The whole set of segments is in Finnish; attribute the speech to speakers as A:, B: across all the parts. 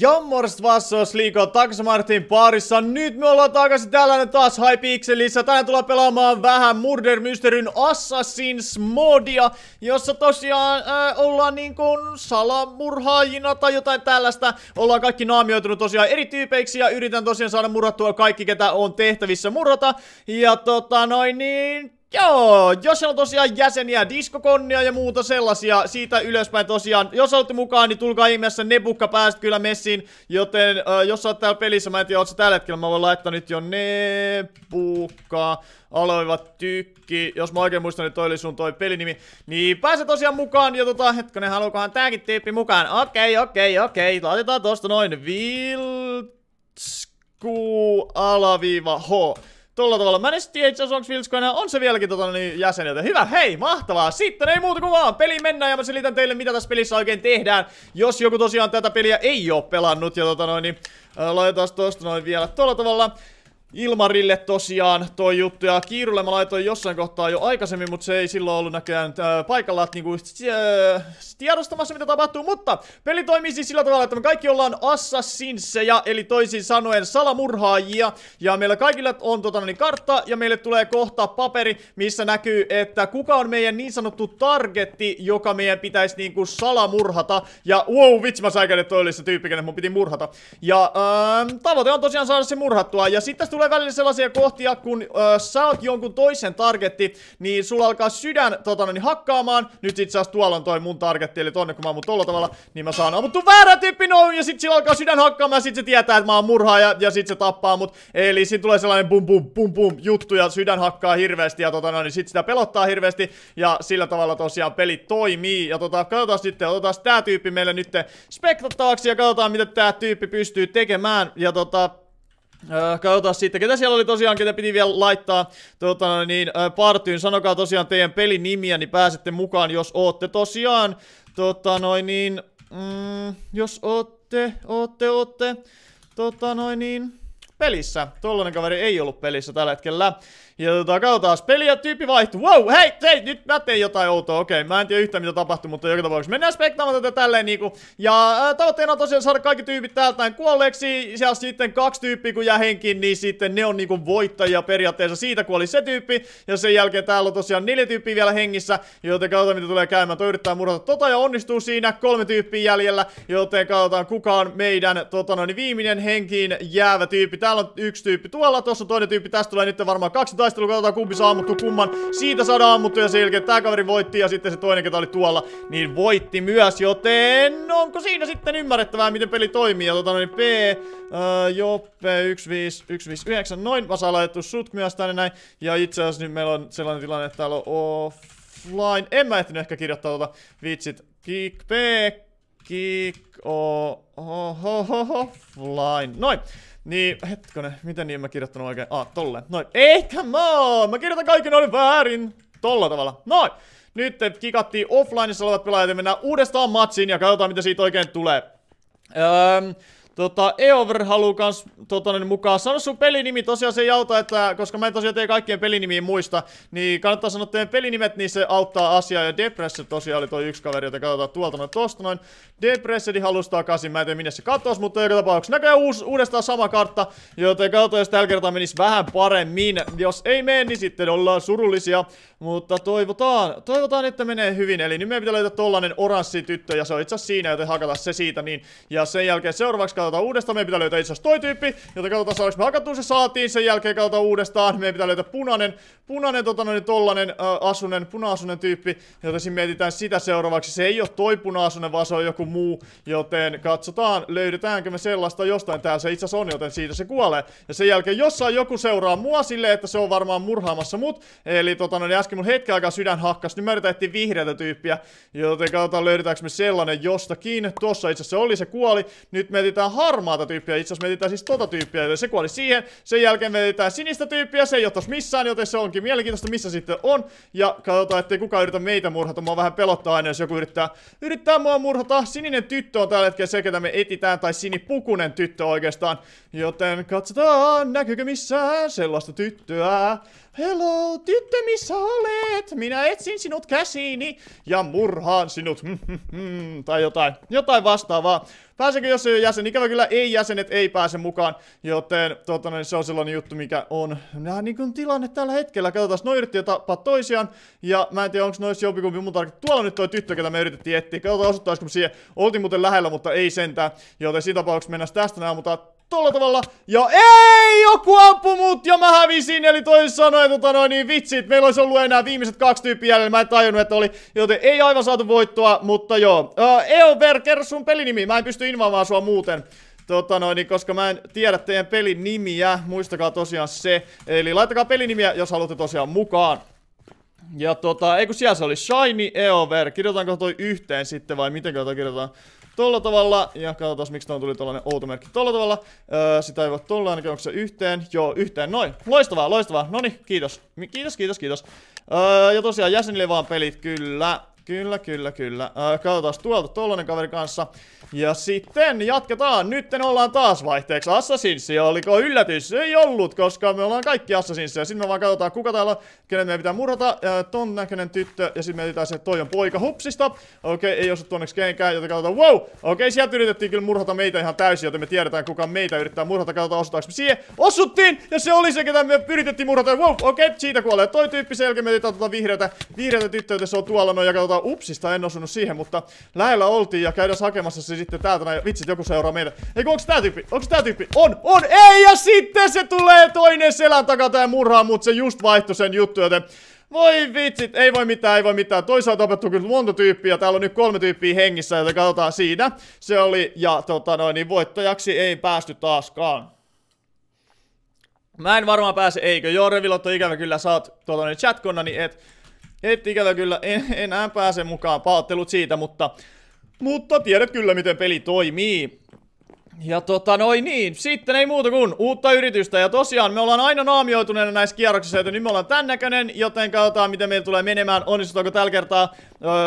A: Ja morst vassoos liikoo Martin parissa. Nyt me ollaan takaisin tällainen taas Hypixelissä. Tänään tullaan pelaamaan vähän Murder Mysteryn Assassins modia, jossa tosiaan äh, ollaan niinku salamurhaajina tai jotain tällaista. Ollaan kaikki naamioitunut tosiaan eri tyypeiksi ja yritän tosiaan saada murrattua kaikki, ketä on tehtävissä murrata. Ja tota noin niin, Joo, jos siellä on tosiaan jäseniä, diskokonnia ja muuta sellaisia, siitä ylöspäin tosiaan. Jos olette mukaan, niin tulkaa ihmeessä, Nebukka pääst kyllä messiin, joten äh, jos sä oot täällä pelissä, mä en tiedä, sä tällä hetkellä, mä voin laittaa nyt jo Nebukka aloivat tykki, jos mä oikein muistan, niin toi oli sun toi pelinimi, niin pääse tosiaan mukaan, ja tota, hetkinen, haluukohan tääkin tyyppi mukaan? Okei, okay, okei, okay, okei, okay. laitetaan tosta noin, Viltsku alaviiva H. Tuolla tavalla, Mä en tiedä itse asiassa, onko Vilsko enää, on se vieläkin tota, niin, jäsen, joten hyvä, hei, mahtavaa. Sitten ei muuta kuin vaan, peli mennään ja mä selitän teille, mitä tässä pelissä oikein tehdään. Jos joku tosiaan tätä peliä ei oo pelannut ja tota noin, niin, laitetaan tosta noin vielä tuolla tavalla. Ilmarille tosiaan toi juttu, ja Kiirulle mä laitoin jossain kohtaa jo aikaisemmin, mutta se ei silloin ollut näköjään äh, paikalla niinku, äh, tiedostamassa, mitä tapahtuu, mutta peli toimii siis sillä tavalla, että me kaikki ollaan assassinsseja, eli toisin sanoen salamurhaajia, ja meillä kaikilla on tota, no niin kartta, ja meille tulee kohta paperi, missä näkyy, että kuka on meidän niin sanottu targetti, joka meidän pitäisi niinku salamurhata, ja wow, vitsi mä säikäin, että toi oli se tyyppi, mun piti murhata, ja ähm, tavoite on tosiaan saada se murhattua, ja sitten tulee tulee välillä sellaisia kohtia, kun ö, sä oot jonkun toisen targetti, niin sulla alkaa sydän tota, no, niin hakkaamaan. Nyt itse asiassa tuolla on toi mun targetti, eli tonne kun mä ammun tolla tavalla, niin mä saan ammuttu väärä tyyppi noin, ja sit sillä alkaa sydän hakkaamaan, ja sit se tietää, että mä oon murhaaja, ja sit se tappaa mut. Eli siinä tulee sellainen bum bum bum bum juttu, ja sydän hakkaa hirveästi, ja tota, no, niin sit sitä pelottaa hirveästi, ja sillä tavalla tosiaan peli toimii. Ja tota, katsotaan sitten, otetaan tää tyyppi meille nyt spektattavaksi, ja katsotaan mitä tää tyyppi pystyy tekemään. Ja tota, Öö, katsotaan sitten, ketä siellä oli tosiaan, ketä piti vielä laittaa tuota, niin, öö, partyyn. Sanokaa tosiaan teidän pelin nimiä, niin pääsette mukaan, jos ootte tosiaan, Tuota, noin niin, mm, jos ootte, ootte, ootte, Tuota, noin niin, pelissä. Tuollainen kaveri ei ollut pelissä tällä hetkellä. Ja tota, katsotaan, peli ja tyyppi vaihtuu. Wow, hei, hei, nyt mä tein jotain outoa. Okei, okay, mä en tiedä yhtään mitä tapahtui, mutta joka tapauksessa mennään spektaamaan tätä tälleen niinku. Ja äh, tavoitteena on tosiaan saada kaikki tyypit täältä kuolleeksi. Ja sitten kaksi tyyppiä kun jää henkiin, niin sitten ne on niinku voittajia periaatteessa siitä, kun oli se tyyppi. Ja sen jälkeen täällä on tosiaan neljä tyyppiä vielä hengissä, joten katsotaan mitä tulee käymään. Toi yrittää murata tota ja onnistuu siinä kolme tyyppiä jäljellä, joten katsotaan kukaan meidän tota noin, viimeinen henkiin jäävä tyyppi täällä on yksi tyyppi tuolla, tuossa on toinen tyyppi, tästä tulee nyt varmaan kaksi taistelua, katsotaan kumpi saa ammuttu kumman. Siitä saadaan ammuttu ja selkeä, tää kaveri voitti ja sitten se toinen, ketä oli tuolla, niin voitti myös, joten onko siinä sitten ymmärrettävää, miten peli toimii. Ja tota noin P, äh, Joppe 15159, noin, mä saan laitettu sut myös tänne näin. Ja itse asiassa nyt meillä on sellainen tilanne, että täällä on offline, en mä ehtinyt ehkä kirjoittaa tota vitsit. Kick, P, Kick, ho, ho, ho, ho, offline. Noin. Niin, hetkone, miten niin mä kirjoitan oikein? Ah, tolle. Noin. Ei, come on! Mä kirjoitan kaiken oli väärin! Tolla tavalla. Noin! Nyt te kikattiin offlineissa olevat pelaajat ja mennään uudestaan matsiin ja katsotaan mitä siitä oikein tulee. Öö, Tota, Eover haluu kans totonen, niin mukaan. Sano sun pelinimi tosiaan se auta, että koska mä en tosiaan tee kaikkien pelinimiin muista, niin kannattaa sanoa teidän pelinimet, niin se auttaa asiaa. Ja Depressed tosiaan oli toi yksi kaveri, joten katsotaan tuolta noin tosta noin. Depressedi halusi takaisin, mä en tiedä minne se katos, mutta joka tapauksessa näköjään uus, uudestaan sama kartta, joten katsotaan jos tällä kertaa menisi vähän paremmin. Jos ei mene, niin sitten ollaan surullisia, mutta toivotaan, toivotaan että menee hyvin. Eli nyt meidän pitää löytää tollanen oranssi tyttö ja se on itse asiassa siinä, joten hakata se siitä niin. Ja sen jälkeen seuraavaksi katsotaan uudestaan. Meidän pitää löytää itse asiassa toi tyyppi, jota katsotaan saadaanko me hakattu Se saatiin, sen jälkeen katsotaan uudestaan. Meidän pitää löytää punainen, punainen tota noin tollanen äh, asunen, puna-asunen tyyppi. Joten siinä mietitään sitä seuraavaksi. Se ei ole toi puna-asunen, vaan se on joku muu. Joten katsotaan, löydetäänkö me sellaista jostain. Täällä se itse asiassa on, joten siitä se kuolee. Ja sen jälkeen jossain joku seuraa mua sille, että se on varmaan murhaamassa mut. Eli tota noin äsken mun hetken aikaa sydän hakkas. Nyt niin mä yritän vihreätä tyyppiä. Joten katsotaan löydetäänkö me sellainen jostakin. Tuossa itse asiassa oli, se kuoli. Nyt me harmaata tyyppiä. Itse asiassa mietitään siis tota tyyppiä, joten se kuoli siihen. Sen jälkeen mietitään sinistä tyyppiä, se ei ole missään, joten se onkin mielenkiintoista, missä sitten on. Ja katsotaan, ettei kukaan yritä meitä murhata. Mua vähän pelottaa aina, jos joku yrittää, yrittää mua murhata. Sininen tyttö on tällä hetkellä se, ketä me etitään, tai sinipukunen tyttö oikeastaan. Joten katsotaan, näkyykö missään sellaista tyttöä. Hello, tyttö, missä olet? Minä etsin sinut käsiini ja murhaan sinut. Hmm, hmm, hmm, tai jotain, jotain vastaavaa. Pääsekö jos ei ole jäsen? Ikävä kyllä ei jäsenet ei pääse mukaan, joten tuota, niin se on sellainen juttu, mikä on. Nää niin kuin tilanne tällä hetkellä. Katsotaan, noin yritti tappaa toisiaan ja mä en tiedä, onko noissa jompikumpi mun tarkoittaa. Tuolla on nyt toi tyttö, ketä me yritettiin etsiä. Katsotaan, osuttaisiko siihen. Oltiin muuten lähellä, mutta ei sentään. Joten siinä tapauksessa mennään tästä näin, mutta tolla tavalla. Ja ei, joku ampu mut ja mä hävisin. Eli toisin sanoen, tota noin, niin vitsit, meillä olisi ollut enää viimeiset kaksi tyyppiä, jäljellä. Mä en tajunnut, että oli, joten ei aivan saatu voittoa, mutta joo. Uh, äh, Eover, kerro sun pelinimi. Mä en pysty invaamaan sua muuten. Tota noin, niin koska mä en tiedä teidän pelin nimiä, muistakaa tosiaan se. Eli laittakaa pelinimiä, jos haluatte tosiaan mukaan. Ja tota, ei kun siellä se oli Shiny Eover, kirjoitanko toi yhteen sitten vai miten toi kirjoitetaan? tolla tavalla, ja katsotaan miksi tuon tuli tollanen outo merkki tolla tavalla. Öö, sitä ei voi tolla ainakin, onko se yhteen? Joo, yhteen, noin. Loistavaa, loistavaa. Noni, kiitos. Kiitos, kiitos, kiitos. Öö, ja tosiaan jäsenille vaan pelit, kyllä. Kyllä, kyllä, kyllä. Äh, katsotaan tuolta tollanen kaveri kanssa. Ja sitten jatketaan. Nytten ollaan taas vaihteeksi Assassinsia. Oliko yllätys? Ei ollut, koska me ollaan kaikki Assassinsia. Sitten me vaan katsotaan, kuka täällä on, kenen meidän pitää murhata. Äh, ton näköinen tyttö. Ja sitten mietitään se, että toi on poika hupsista. Okei, ei osu tuonneksi kenenkään, joten katsotaan. Wow! Okei, sieltä yritettiin kyllä murhata meitä ihan täysin, joten me tiedetään, kuka meitä yrittää murhata. Katsotaan, osutaanko me siihen. Osuttiin! Ja se oli se, ketä me yritettiin murhata. Wow! Okei, siitä kuolee toi tyyppi. selkeä. me tuota vihreätä, vihreätä tyttöä, se on tuolla noin. Ja katsotaan, tota, upsista en osunut siihen, mutta lähellä oltiin ja käydään hakemassa se sitten täältä näin. Vitsit, joku seuraa meitä. Eikö, onks tää tyyppi? Onks tää tyyppi? On, on, ei! Ja sitten se tulee toinen selän takaa ja murhaa, mutta se just vaihtui sen juttu, joten voi vitsit, ei voi mitään, ei voi mitään. Toisaalta tapettu kyllä monta tyyppiä, täällä on nyt kolme tyyppiä hengissä, joten katsotaan siinä. Se oli, ja tota noin, niin voittajaksi ei päästy taaskaan. Mä en varmaan pääse, eikö? Joo, Revilotto, ikävä kyllä, sä oot tuota, niin chatkonna, niin et et ikävä kyllä, en, enää pääse mukaan, pahoittelut siitä, mutta... Mutta tiedät kyllä, miten peli toimii. Ja tota noin niin, sitten ei muuta kuin uutta yritystä ja tosiaan me ollaan aina naamioituneena näissä kierroksissa, joten nyt me ollaan tän näköinen, joten katsotaan miten meillä tulee menemään, onnistutaanko tällä kertaa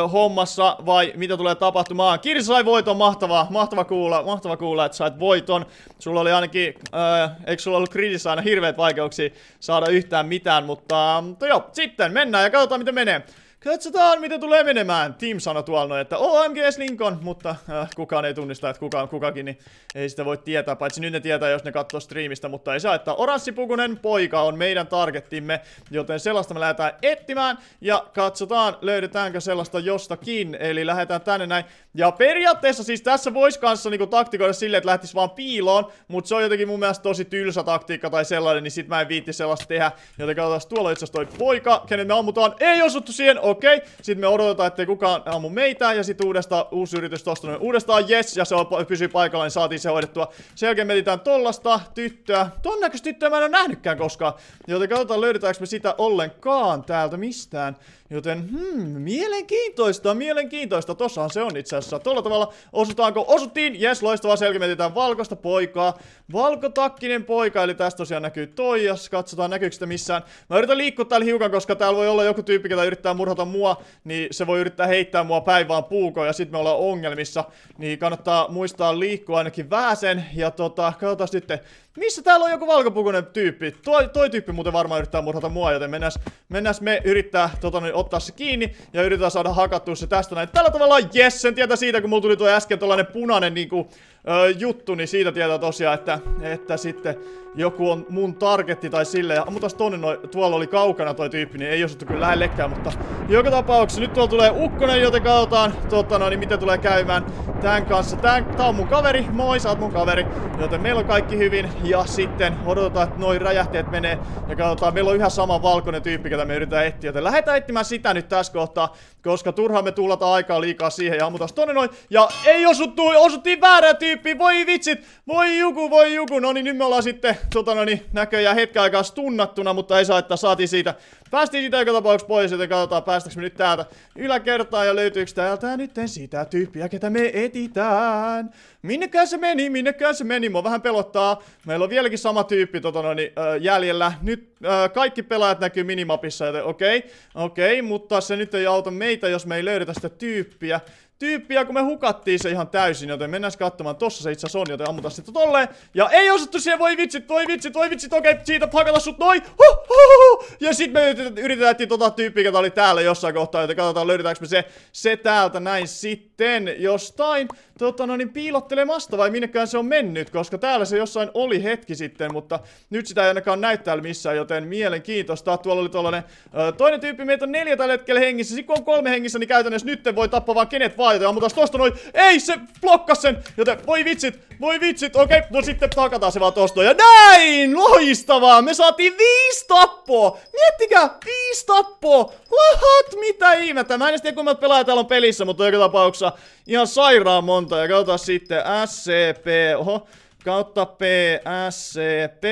A: ö, hommassa vai mitä tulee tapahtumaan. Kirsi sai voiton, mahtavaa, mahtava kuulla, mahtava kuulla, että sait voiton. Sulla oli ainakin, ö, eikö sulla ollut kriisissä aina hirveät vaikeuksia saada yhtään mitään, mutta, mm, mutta joo, sitten mennään ja katsotaan miten menee. Katsotaan, miten tulee menemään. Team sanoi tuolla noin, että OMGS Lincoln, mutta äh, kukaan ei tunnista, että kuka on kukakin, niin ei sitä voi tietää. Paitsi nyt ne tietää, jos ne katsoo striimistä, mutta ei saa, että oranssipukunen poika on meidän targettimme, joten sellaista me lähdetään etsimään ja katsotaan, löydetäänkö sellaista jostakin. Eli lähdetään tänne näin. Ja periaatteessa siis tässä voisi kanssa niinku taktikoida silleen, että lähtisi vaan piiloon, mutta se on jotenkin mun mielestä tosi tylsä taktiikka tai sellainen, niin sit mä en viitti sellaista tehdä. Joten katsotaan, tuolla itse toi poika, kenen me ammutaan. Ei osuttu siihen, okei. Okay. Sitten me odotetaan, ettei kukaan ammu meitä, ja sitten uudestaan uusi yritys tosta noin uudestaan, yes, ja se on, pysyy paikallaan, niin saatiin se hoidettua. Sen jälkeen mietitään tollasta tyttöä. Ton näköistä tyttöä mä en ole nähnytkään koskaan, joten katsotaan löydetäänkö me sitä ollenkaan täältä mistään. Joten, hmm, mielenkiintoista, mielenkiintoista. Tossahan se on itse asiassa. Tuolla tavalla osutaanko? Osuttiin! Jes, loistavaa selkeä valkoista poikaa. Valkotakkinen poika, eli tästä tosiaan näkyy toi, jos katsotaan näkyykö sitä missään. Mä yritän liikkua täällä hiukan, koska täällä voi olla joku tyyppi, joka yrittää murhata mua, niin se voi yrittää heittää mua päivään puukoon, ja sitten me ollaan ongelmissa. Niin kannattaa muistaa liikkua ainakin vääsen ja tota, katsotaan sitten, missä täällä on joku valkopukunen tyyppi? Toi, toi tyyppi muuten varmaan yrittää murhata mua, joten mennäs, mennäs me yrittää tota, niin ottaa se kiinni ja yritetään saada hakattua se tästä näin. Tällä tavalla, jes, sen tietää siitä, kun mulla tuli tuo äsken tollanen punainen niinku öö, juttu, niin siitä tietää tosiaan, että, että sitten joku on mun targetti tai silleen. Ammutas tonne noi, tuolla oli kaukana toi tyyppi, niin ei osuttu kyllä lähellekään, mutta joka tapauksessa nyt tuolla tulee ukkonen, joten katsotaan, tota no, niin miten tulee käymään tämän kanssa. Tän, tää on mun kaveri, moi, sä oot mun kaveri, joten meillä on kaikki hyvin. Ja sitten odotetaan, että noi räjähteet menee ja katsotaan, meillä on yhä sama valkoinen tyyppi, ketä me yritetään etsiä. Joten lähdetään etsimään sitä nyt tässä kohtaa, koska turhaan me tuulata aikaa liikaa siihen ja ammutas tonne noin. Ja ei osuttu, osuttiin väärät tyyppi, voi vitsit, voi juku, voi juku. No niin, nyt me ollaan sitten tota, no niin, näköjään hetken aikaa tunnattuna, mutta ei saa, että saatiin siitä. Päästiin sitä joka tapauksessa pois, joten katsotaan päästäks me nyt täältä yläkertaan ja löytyykö täältä nyt sitä tyyppiä, ketä me etitään. Minnekään se meni, minnekään se meni, mua vähän pelottaa. Meillä on vieläkin sama tyyppi tota, no niin, äh, jäljellä. Nyt äh, kaikki pelaajat näkyy minimapissa, joten okei, okay, okei, okay, mutta se nyt ei auta meitä, jos me ei löydetä sitä tyyppiä tyyppiä, kun me hukattiin se ihan täysin, joten mennään katsomaan. Tossa se itse on, joten ammutaan sitten tolleen. Ja ei osattu siihen, voi vitsit, voi vitsit, voi vitsit, okei, okay, siitä pakata sut noin. Huh, huh, huh. Ja sit me yritettiin tota tyyppiä, joka oli täällä jossain kohtaa, joten katsotaan löydetäänkö me se, se täältä näin sitten jostain tota, no niin, piilottelemasta vai minnekään se on mennyt, koska täällä se jossain oli hetki sitten, mutta nyt sitä ei ainakaan näy täällä missään, joten mielenkiintoista. Tuolla oli tollanen toinen tyyppi, meitä on neljä tällä hetkellä hengissä, sit kun on kolme hengissä, niin käytännössä nyt voi tappaa vaan kenet vaan, joten ammutaan tosta noin, ei se blokkas sen, joten voi vitsit, voi vitsit, okei, okay. no sitten takataan se vaan tosta. Ja näin! Loistavaa! Me saatiin viisi tappoa! Miettikää, viisi tappoa! What? Mitä ihmettä? Mä en tiedä, kuinka pelaaja täällä on pelissä, mutta joka tapauksessa ihan sairaan monta. Ja katsotaan sitten SCP, oho kautta PSCP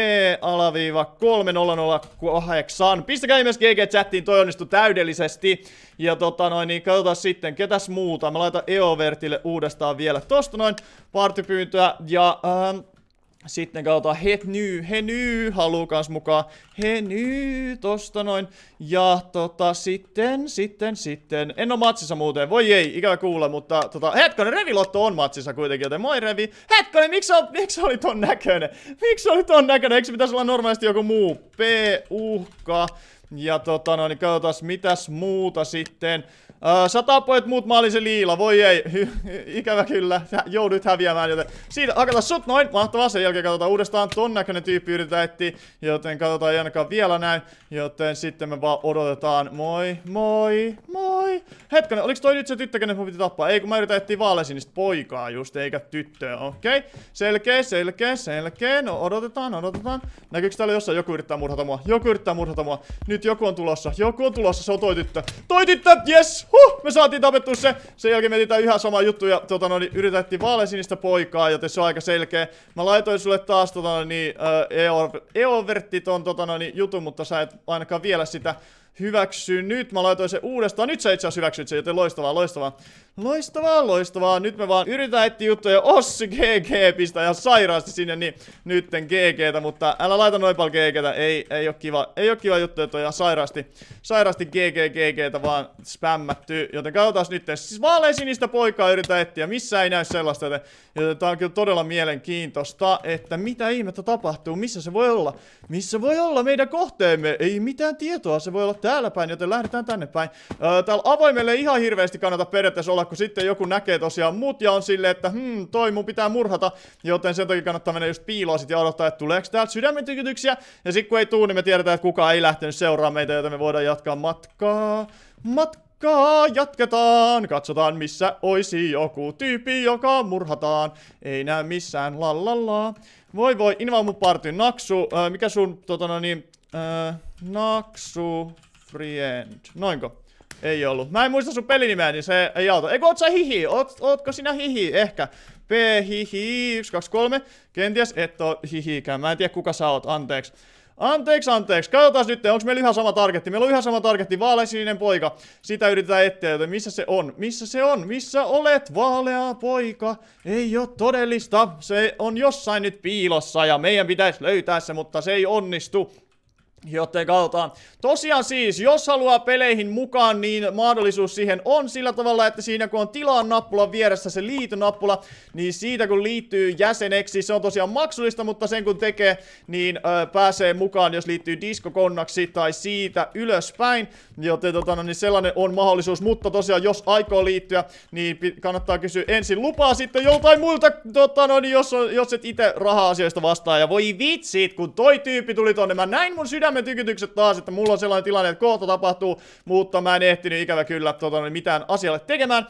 A: alaviiva 3008. Pistäkää myös GG-chattiin, toi onnistui täydellisesti. Ja tota noin, niin katsotaan sitten, ketäs muuta. Mä laitan Eovertille uudestaan vielä tosta noin partipyyntöä. Ja ähm, sitten katsotaan Hetny, Heny haluu kans mukaan. Heny, tosta noin. Ja tota sitten, sitten, sitten. En oo matsissa muuten, voi ei, ikävä kuulla, mutta tota, hetkonen, Revilotto on matsissa kuitenkin, joten moi Revi. Hetkonen, miksi ol, miks oli ton näköinen? Miksi oli ton näköinen? Eikö pitäisi olla normaalisti joku muu? P-uhka. Ja tota no, niin katsotaan mitäs muuta sitten. Öö, äh, satapoet muut maali se liila, voi ei. Ikävä kyllä, joudut häviämään, joten siitä hakataan sut noin. Mahtavaa, sen jälkeen katsotaan uudestaan. Ton näköinen tyyppi yritetään etsiä, joten katsotaan ei ainakaan vielä näin. Joten sitten me vaan odotetaan. Moi, moi, moi. Hetkinen, oliks toi nyt se tyttö, kenet mun piti tappaa? Ei, kun mä yritän etsiä vaalesinista poikaa just, eikä tyttöä. Okei, okay. selkeä, selkeä, selkeä. No odotetaan, odotetaan. Näkyykö täällä jossain joku yrittää murhata mua? Joku yrittää murhata mua. Nyt nyt joku on tulossa. Joku on tulossa. Se on toi tyttö. Toi tyttö! Yes! Huh! Me saatiin tapettu se. Sen jälkeen me etsitään yhä sama juttu ja tota, no, niin, yritettiin vaalesinistä poikaa, joten se on aika selkeä. Mä laitoin sulle taas tota, no, niin, äh, Eovertti ton tota, no, niin, jutun, mutta sä et ainakaan vielä sitä hyväksy nyt. Mä laitoin se uudestaan. Nyt sä itse asiassa hyväksyt sen, joten loistavaa, loistavaa. Loistavaa, loistavaa. Nyt me vaan yritetään etsiä juttuja. Ossi GG pistää ihan sairaasti sinne, niin nytten GGtä, mutta älä laita noin paljon GGtä. Ei, ei oo kiva, ei oo kiva juttu, että on ihan sairaasti, sairaasti GG, GGtä vaan spämmätty. Joten katsotaan nyt. Siis sinistä poikaa yritetään etsiä. Missä ei näy sellaista, joten, joten tää on kyllä todella mielenkiintoista, että mitä ihmettä tapahtuu, missä se voi olla. Missä voi olla meidän kohteemme? Ei mitään tietoa, se voi olla täällä päin, joten lähdetään tänne päin. Öö, täällä avoimelle ei ihan hirveästi kannata periaatteessa olla, kun sitten joku näkee tosiaan mut ja on silleen, että hmm, toi mun pitää murhata, joten sen takia kannattaa mennä just piiloon sit ja odottaa, että tuleeko täältä sydämentykytyksiä. Ja sitten kun ei tuu, niin me tiedetään, että kukaan ei lähtenyt seuraamaan meitä, joten me voidaan jatkaa matkaa. Matkaa jatketaan. Katsotaan missä oisi joku tyyppi, joka murhataan. Ei näe missään lallalla. Voi voi, invaa mun party. Naksu, äh, mikä sun, tota no niin, äh, naksu, Friend. Noinko? Ei ollut. Mä en muista sun pelinimeä, niin se ei auta. Eikö oot sä hihi? Oot, ootko sinä hihi? Ehkä. P, hihi, 1, 2, 3. Kenties et oo hihikään. Mä en tiedä kuka sä oot, anteeksi. Anteeksi, anteeksi. Katsotaan nyt, onko meillä yhä sama targetti. Meillä on yhä sama targetti, vaaleasininen poika. Sitä yritetään etsiä, joten missä se on? Missä se on? Missä olet, vaalea poika? Ei ole todellista. Se on jossain nyt piilossa ja meidän pitäisi löytää se, mutta se ei onnistu. Joten katsotaan. Tosiaan siis, jos haluaa peleihin mukaan, niin mahdollisuus siihen on sillä tavalla, että siinä kun on tilaan nappula vieressä se liitynappula, niin siitä kun liittyy jäseneksi, se on tosiaan maksullista, mutta sen kun tekee, niin ö, pääsee mukaan, jos liittyy diskokonnaksi tai siitä ylöspäin. Joten tota, no, niin sellainen on mahdollisuus, mutta tosiaan jos aikoo liittyä, niin kannattaa kysyä ensin lupaa sitten joltain muilta, tota, no, niin jos, jos et itse raha-asioista vastaa. Ja voi vitsit, kun toi tyyppi tuli tonne, mä näin mun sydämen sydämen tykytykset taas, että mulla on sellainen tilanne, että kohta tapahtuu, mutta mä en ehtinyt ikävä kyllä tota, niin mitään asialle tekemään.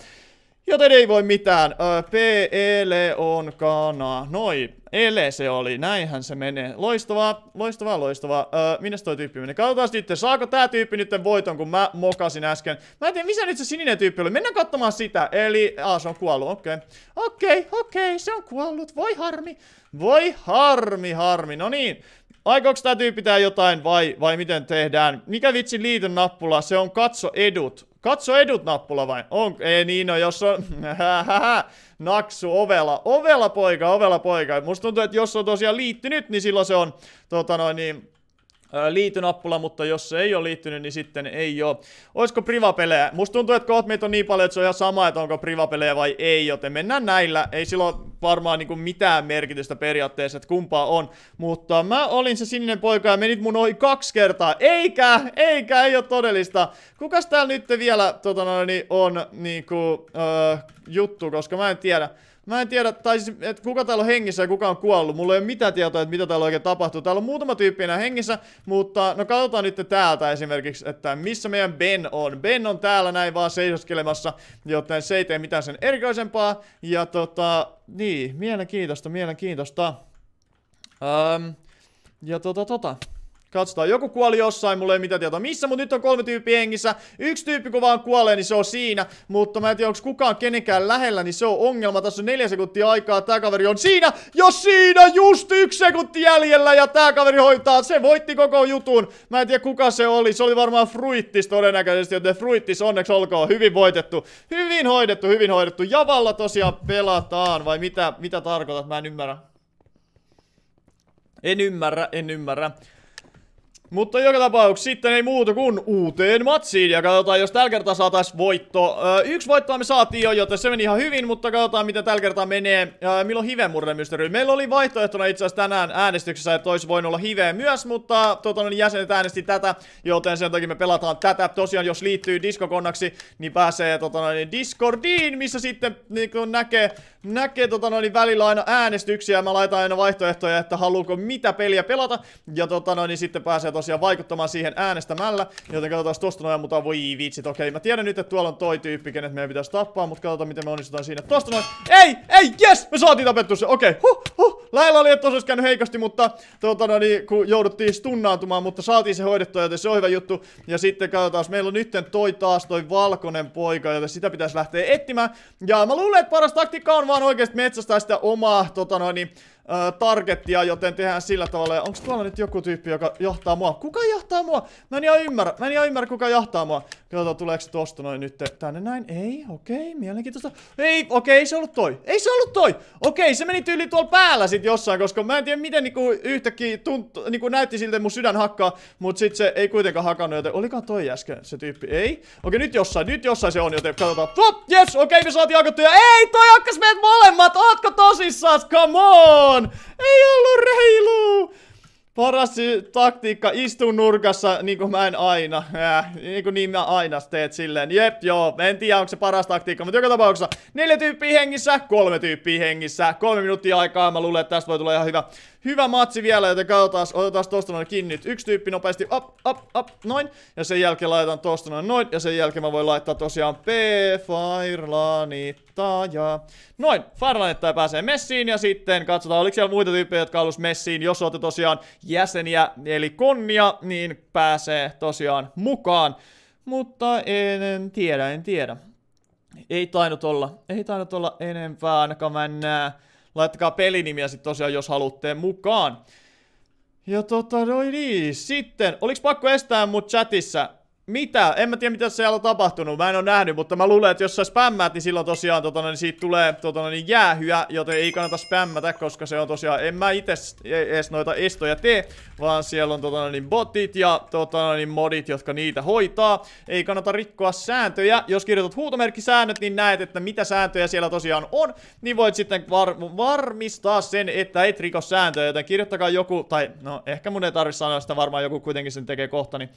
A: Joten ei voi mitään. Öö, L on kana. Noi. Ele se oli. Näinhän se menee. Loistavaa, loistavaa, loistavaa. Öö, minne toi tyyppi meni? Katsotaan sitten, saako tää tyyppi nyt voiton, kun mä mokasin äsken. Mä en tiedä, missä nyt se sininen tyyppi oli. Mennään katsomaan sitä. Eli, aa, se on kuollut. Okei. Okay. Okei, okay, okei, okay, se on kuollut. Voi harmi. Voi harmi, harmi. No niin. Aikooko tää tyypitää jotain vai, vai miten tehdään? Mikä vitsi liiton nappula? Se on katso edut. Katso edut nappula vai? On, ei niin, no jos on... Naksu, ovela, ovela poika, ovela poika. Musta tuntuu, että jos on tosiaan liittynyt, niin silloin se on tota noin niin liitynappula, mutta jos se ei ole liittynyt, niin sitten ei ole. Olisiko privapelejä? Musta tuntuu, että kohta meitä on niin paljon, että se on ihan sama, että onko privapelejä vai ei, joten mennään näillä. Ei sillä ole varmaan niin mitään merkitystä periaatteessa, että kumpaa on. Mutta mä olin se sininen poika ja menit mun ohi kaksi kertaa. Eikä, eikä, ei ole todellista. Kukas täällä nyt vielä tota noin, niin on niinku, öö, juttu, koska mä en tiedä. Mä en tiedä, tai siis, että kuka täällä on hengissä ja kuka on kuollut. Mulla ei ole mitään tietoa, että mitä täällä oikein tapahtuu. Täällä on muutama tyyppi enää hengissä, mutta no katsotaan nyt täältä esimerkiksi, että missä meidän Ben on. Ben on täällä näin vaan seisoskelemassa, joten se ei tee mitään sen erikoisempaa. Ja tota, niin, mielenkiintoista, mielenkiintoista. Öm, ja tota tota. Katsotaan, joku kuoli jossain, mulla ei mitään tietoa missä, mutta nyt on kolme tyyppiä hengissä. Yksi tyyppi kun vaan kuolee, niin se on siinä. Mutta mä en tiedä, onko kukaan kenenkään lähellä, niin se on ongelma. Tässä on neljä sekuntia aikaa, tää kaveri on siinä, Ja siinä, just yksi sekunti jäljellä ja tää kaveri hoitaa. Se voitti koko jutun. Mä en tiedä kuka se oli, se oli varmaan Fruittis todennäköisesti, joten Fruittis onneksi olkoon. Hyvin voitettu, hyvin hoidettu, hyvin hoidettu. Javalla tosiaan pelataan, vai mitä, mitä tarkoitat, mä en ymmärrä. En ymmärrä, en ymmärrä. Mutta joka tapauksessa sitten ei muuta kuin uuteen matsiin ja katsotaan jos tällä kertaa saatais voitto. Öö, yksi voittoa me saatiin jo, joten se meni ihan hyvin, mutta katsotaan miten tällä kertaa menee. Öö, milloin hivemurremystery? Meillä oli vaihtoehtona itse asiassa tänään äänestyksessä, että olisi voinut olla hive myös, mutta tota, niin jäsenet äänesti tätä, joten sen takia me pelataan tätä. Tosiaan jos liittyy diskokonnaksi, niin pääsee tota, niin Discordiin, missä sitten niin kun näkee näkee tota noin niin välillä aina äänestyksiä, mä laitan aina vaihtoehtoja, että haluuko mitä peliä pelata, ja tota noin niin sitten pääsee tosiaan vaikuttamaan siihen äänestämällä, joten katsotaan tosta noin, mutta voi vitsit, okei, mä tiedän nyt, että tuolla on toi tyyppi, kenet meidän pitäisi tappaa, mutta katsotaan miten me onnistutaan siinä, tosta noin, ei, ei, yes, me saatiin tapettu se, okei, huh, huh, lailla oli, että olisi käynyt heikosti, mutta tota noin, niin kun jouduttiin stunnaantumaan, mutta saatiin se hoidettua, joten se on hyvä juttu, ja sitten katsotaan, meillä on nytten toi taas toi valkoinen poika, joten sitä pitäisi lähteä etsimään, ja mä luulen, että paras taktiikka on vaan oikeasti metsästää sitä omaa tota noin, niin, targettia, joten tehdään sillä tavalla. Onko tuolla nyt joku tyyppi, joka johtaa mua? Kuka johtaa mua? Mä en ihan ymmärrä. Mä en ihan ymmärrä, kuka johtaa mua. Katsotaan, tuleeko tuosta noin nyt tänne näin. Ei, okei, okay, mielenkiintoista. Ei, okei, okay, se ollut toi. Ei se ollut toi. Okei, okay, se meni tyyli tuolla päällä sit jossain, koska mä en tiedä miten niinku yhtäkkiä tunt, niinku näytti siltä mun sydän hakkaa, mut sit se ei kuitenkaan hakannut, joten olikaan toi äsken se tyyppi. Ei. Okei, nyt jossain, nyt jossain se on, joten katsotaan. Tuo, yes, okei, me saatiin hakattuja. Ei, toi hakkas meidät molemmat. Ootko tosissaan? Come on! on! Ei ollut reilu. Paras taktiikka, istu nurkassa, niin kuin mä en aina, äh, niin kuin niin mä aina teet silleen. Jep, joo, en tiedä onko se paras taktiikka, mutta joka tapauksessa neljä tyyppiä hengissä, kolme tyyppiä hengissä, kolme minuuttia aikaa, mä luulen, että tästä voi tulla ihan hyvä. Hyvä matsi vielä, joten katsotaan, otetaan tosta noin kiinni nyt. Yksi tyyppi nopeasti, up, up, up, noin. Ja sen jälkeen laitan tosta noin, noin. Ja sen jälkeen mä voin laittaa tosiaan P, ja Noin, Firelanittaja pääsee messiin ja sitten katsotaan, oliko siellä muita tyyppejä, jotka halus messiin. Jos olette tosiaan jäseniä, eli konnia, niin pääsee tosiaan mukaan. Mutta en, en tiedä, en tiedä. Ei tainnut olla, ei tainnut olla enempää, ainakaan mä en näe. Laittakaa pelinimiä sitten tosiaan, jos haluatte mukaan. Ja tota, no niin, sitten, oliks pakko estää mut chatissa? Mitä? En mä tiedä mitä siellä on tapahtunut, mä en oo nähnyt, mutta mä luulen, että jos sä spämmäät, niin silloin tosiaan totona, niin siitä tulee totona, niin jäähyä, joten ei kannata spämmätä, koska se on tosiaan, en mä itse edes noita estoja tee, vaan siellä on totona, niin botit ja totona, niin modit, jotka niitä hoitaa. Ei kannata rikkoa sääntöjä, jos kirjoitat huutomerkkisäännöt, niin näet, että mitä sääntöjä siellä tosiaan on, niin voit sitten var varmistaa sen, että et riko sääntöjä, joten kirjoittakaa joku, tai no ehkä mun ei tarvi sanoa sitä, varmaan joku kuitenkin sen tekee kohta, niin,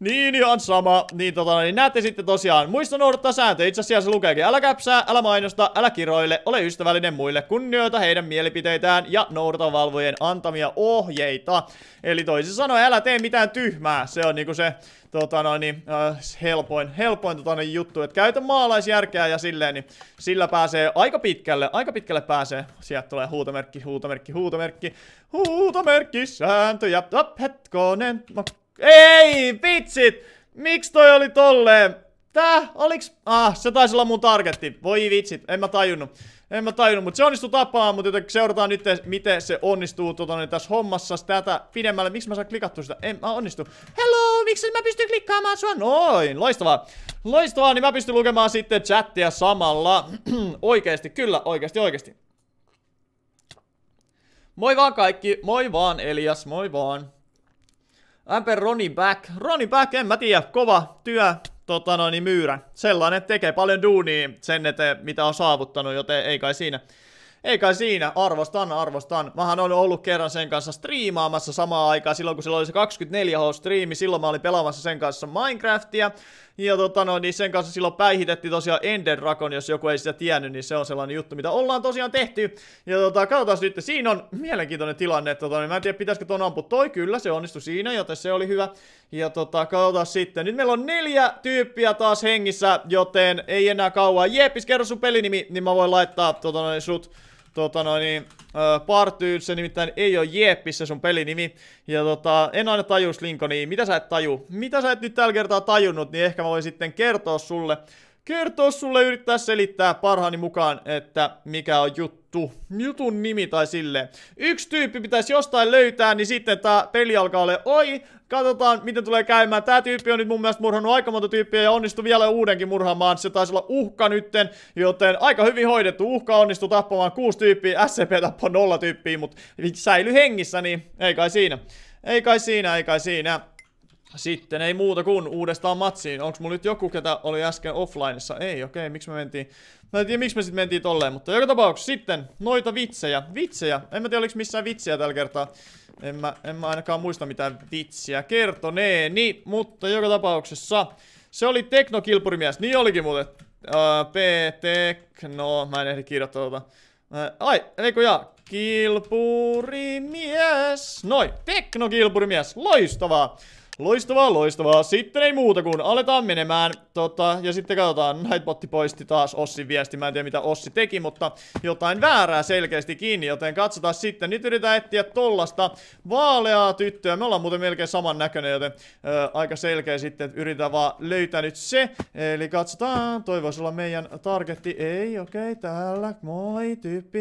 A: niin, niin sama. Niin tota, niin näette sitten tosiaan. Muista noudattaa sääntöä. Itse asiassa se lukeekin. Älä käpsää, älä mainosta, älä kiroile, ole ystävällinen muille, kunnioita heidän mielipiteitään ja noudata valvojen antamia ohjeita. Eli toisin sanoen, älä tee mitään tyhmää. Se on niinku se tota niin, äh, helpoin, helpoin tota noin, juttu, että käytä maalaisjärkeä ja silleen, niin sillä pääsee aika pitkälle, aika pitkälle pääsee. Sieltä tulee huutomerkki, huutomerkki, huutomerkki, huutomerkki, sääntöjä, ja hetkonen, ei, vitsit! Miksi toi oli tolleen? Tää? Oliks? Ah, se taisi olla mun targetti. Voi vitsit, en mä tajunnut. En mä tajunnut, mutta se onnistuu tapaamaan, mutta joten seurataan nyt, miten se onnistuu tota, niin tässä hommassa tätä pidemmälle. Miksi mä saan klikattua sitä? En mä onnistu. Hello, miksi mä pystyn klikkaamaan sua? Noin, loistavaa. Loistavaa, niin mä pystyn lukemaan sitten chattia samalla. oikeesti, kyllä, oikeesti, oikeesti. Moi vaan kaikki, moi vaan Elias, moi vaan. MP Ronnie Back. Ronnie Back, en mä tiedä, kova työ, tota noin, niin myyrä. Sellainen tekee paljon duunia sen eteen, mitä on saavuttanut, joten ei kai siinä. Ei kai siinä, arvostan, arvostan. Mähän on ollut kerran sen kanssa striimaamassa samaan aikaan, silloin kun sillä oli se 24H-striimi, silloin mä olin pelaamassa sen kanssa Minecraftia. Ja tota no, niin sen kanssa silloin päihitettiin tosiaan Ender Dragon, jos joku ei sitä tiennyt, niin se on sellainen juttu, mitä ollaan tosiaan tehty. Ja tota, katsotaan nyt, siinä on mielenkiintoinen tilanne, tota, niin mä en tiedä, pitäisikö ton ampua. Toi kyllä, se onnistui siinä, joten se oli hyvä. Ja tota, katsotaan sitten. Nyt meillä on neljä tyyppiä taas hengissä, joten ei enää kauan. Jeepis, kerro sun pelinimi, niin mä voin laittaa tota, no, sut tota noin, niin, äh, partyyn, se nimittäin ei ole Jeppis sun pelinimi. Ja tota, en aina tajus Lincolnia, niin mitä sä et taju? Mitä sä et nyt tällä kertaa tajunnut, niin ehkä mä voin sitten kertoa sulle kertoa sulle, yrittää selittää parhaani mukaan, että mikä on juttu. Jutun nimi tai sille. Yksi tyyppi pitäisi jostain löytää, niin sitten tää peli alkaa ole oi. Katsotaan, miten tulee käymään. Tää tyyppi on nyt mun mielestä murhannut aika monta tyyppiä ja onnistu vielä uudenkin murhaamaan. Se taisi olla uhka nytten, joten aika hyvin hoidettu. Uhka onnistu tappamaan kuusi tyyppiä, SCP tappaa nolla tyyppiä, mutta säily hengissä, niin ei kai siinä. Ei kai siinä, ei kai siinä. Sitten ei muuta kuin uudestaan matsiin. Onks mulla nyt joku, ketä oli äsken offlineissa? Ei, okei, okay, miksi me mentiin? Mä en tiedä, miksi me sitten mentiin tolleen, mutta joka tapauksessa sitten noita vitsejä. Vitsejä. En mä tiedä, oliko missään vitsejä tällä kertaa. En mä, en mä ainakaan muista mitään vitsiä kertoneeni, mutta joka tapauksessa se oli teknokilpurimies. Niin olikin muuten. Öö, P, tekno, mä en ehdi kirjoittaa tuota. Uh, ai, eikö jaa, kilpurimies. Noi, teknokilpurimies, loistavaa. Loistavaa, loistavaa. Sitten ei muuta kuin aletaan menemään. Tota, ja sitten katsotaan, Nightbotti poisti taas Ossin viesti. Mä en tiedä mitä Ossi teki, mutta jotain väärää selkeästi kiinni, joten katsotaan sitten. Nyt yritetään etsiä tollasta vaaleaa tyttöä. Me ollaan muuten melkein saman näköinen, joten ö, aika selkeä sitten, että yritetään vaan löytää nyt se. Eli katsotaan, toivois olla meidän targetti. Ei, okei, okay, täällä. Moi, tyyppi.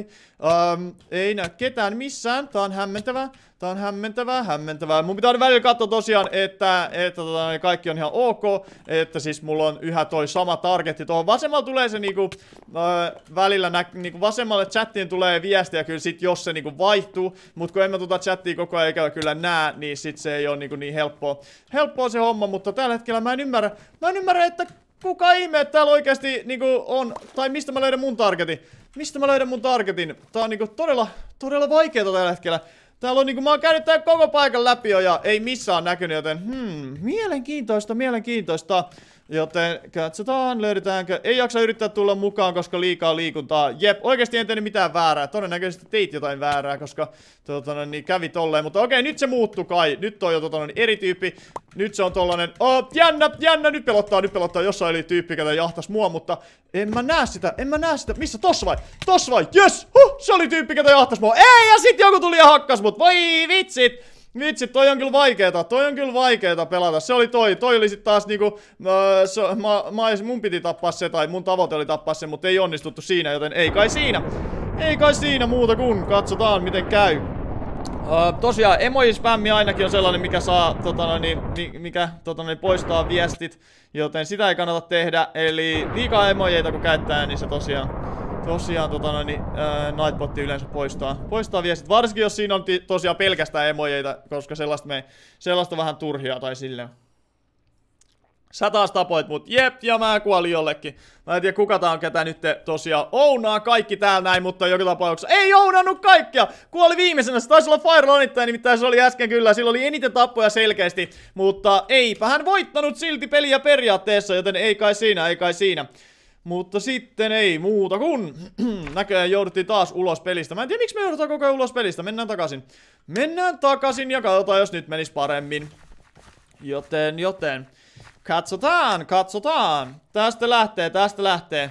A: Öm, ei näy ketään missään. Tää on hämmentävää. Tää on hämmentävää, hämmentävää. Mun pitää välillä katsoa tosiaan, että, että tota, kaikki on ihan ok. Että siis mulla on yhä toi sama targetti. Tuohon vasemmalla tulee se niinku, öö, välillä nä, niinku vasemmalle chattiin tulee viestiä kyllä sit, jos se niinku vaihtuu. Mut kun en mä tota chattia koko ajan ikävä kyllä näe, niin sit se ei oo niinku niin helppoa. Helppoa se homma, mutta tällä hetkellä mä en ymmärrä. Mä en ymmärrä, että kuka ihme että täällä oikeesti niinku on, tai mistä mä löydän mun targetin? Mistä mä löydän mun targetin? Tää on niinku todella, todella vaikeeta tällä hetkellä. Täällä on niinku, mä oon käynyt tämän koko paikan läpi jo ja ei missään näkynyt, joten hmm, mielenkiintoista, mielenkiintoista. Joten katsotaan, löydetäänkö. Ei jaksa yrittää tulla mukaan, koska liikaa liikuntaa. Jep, oikeasti en tehnyt mitään väärää. Todennäköisesti teit jotain väärää, koska totona, niin kävi tolleen. Mutta okei, nyt se muuttuu kai. Nyt on jo totona, eri tyyppi. Nyt se on tollanen, oh, jännä, jännä, nyt pelottaa, nyt pelottaa. Jossain oli tyyppi, ketä jahtas mua, mutta en mä näe sitä, en mä näe sitä. Missä, tossa vai? Tossa vai? Yes! Huh, se oli tyyppi, ketä jahtas mua. Ei, ja sitten joku tuli ja hakkas mua mut voi vitsit! Vitsit, toi on kyllä vaikeeta, toi on kyllä vaikeeta pelata. Se oli toi, toi oli sit taas niinku, öö, so, mä, mä, mun piti tappaa se, tai mun tavoite oli tappaa se, mutta ei onnistuttu siinä, joten ei kai siinä. Ei kai siinä muuta kuin, katsotaan miten käy. Öö, tosiaan emoji-spämmi ainakin on sellainen, mikä saa, tota noin, niin, mikä tota noin, poistaa viestit, joten sitä ei kannata tehdä. Eli liikaa emojeita kun käyttää, niin se tosiaan tosiaan tota niin, äh, Nightbotti yleensä poistaa, poistaa viestit, varsinkin jos siinä on tosiaan pelkästään emojeita, koska sellaista, me, sellaista vähän turhia tai silleen. Sä taas tapoit mut, jep, ja mä kuolin jollekin. Mä en tiedä kuka tää on, ketä nyt tosiaan ounaa kaikki täällä näin, mutta joka tapauksessa ei ounannut kaikkia. Kuoli viimeisenä, se taisi olla Firelonittaja, nimittäin se oli äsken kyllä, sillä oli eniten tappoja selkeästi. Mutta eipä hän voittanut silti peliä periaatteessa, joten ei kai siinä, ei kai siinä. Mutta sitten ei muuta kuin näköjään jouduttiin taas ulos pelistä. Mä en tiedä miksi me joudutaan koko ajan ulos pelistä. Mennään takaisin. Mennään takaisin ja katsotaan jos nyt menis paremmin. Joten, joten. Katsotaan, katsotaan. Tästä lähtee, tästä lähtee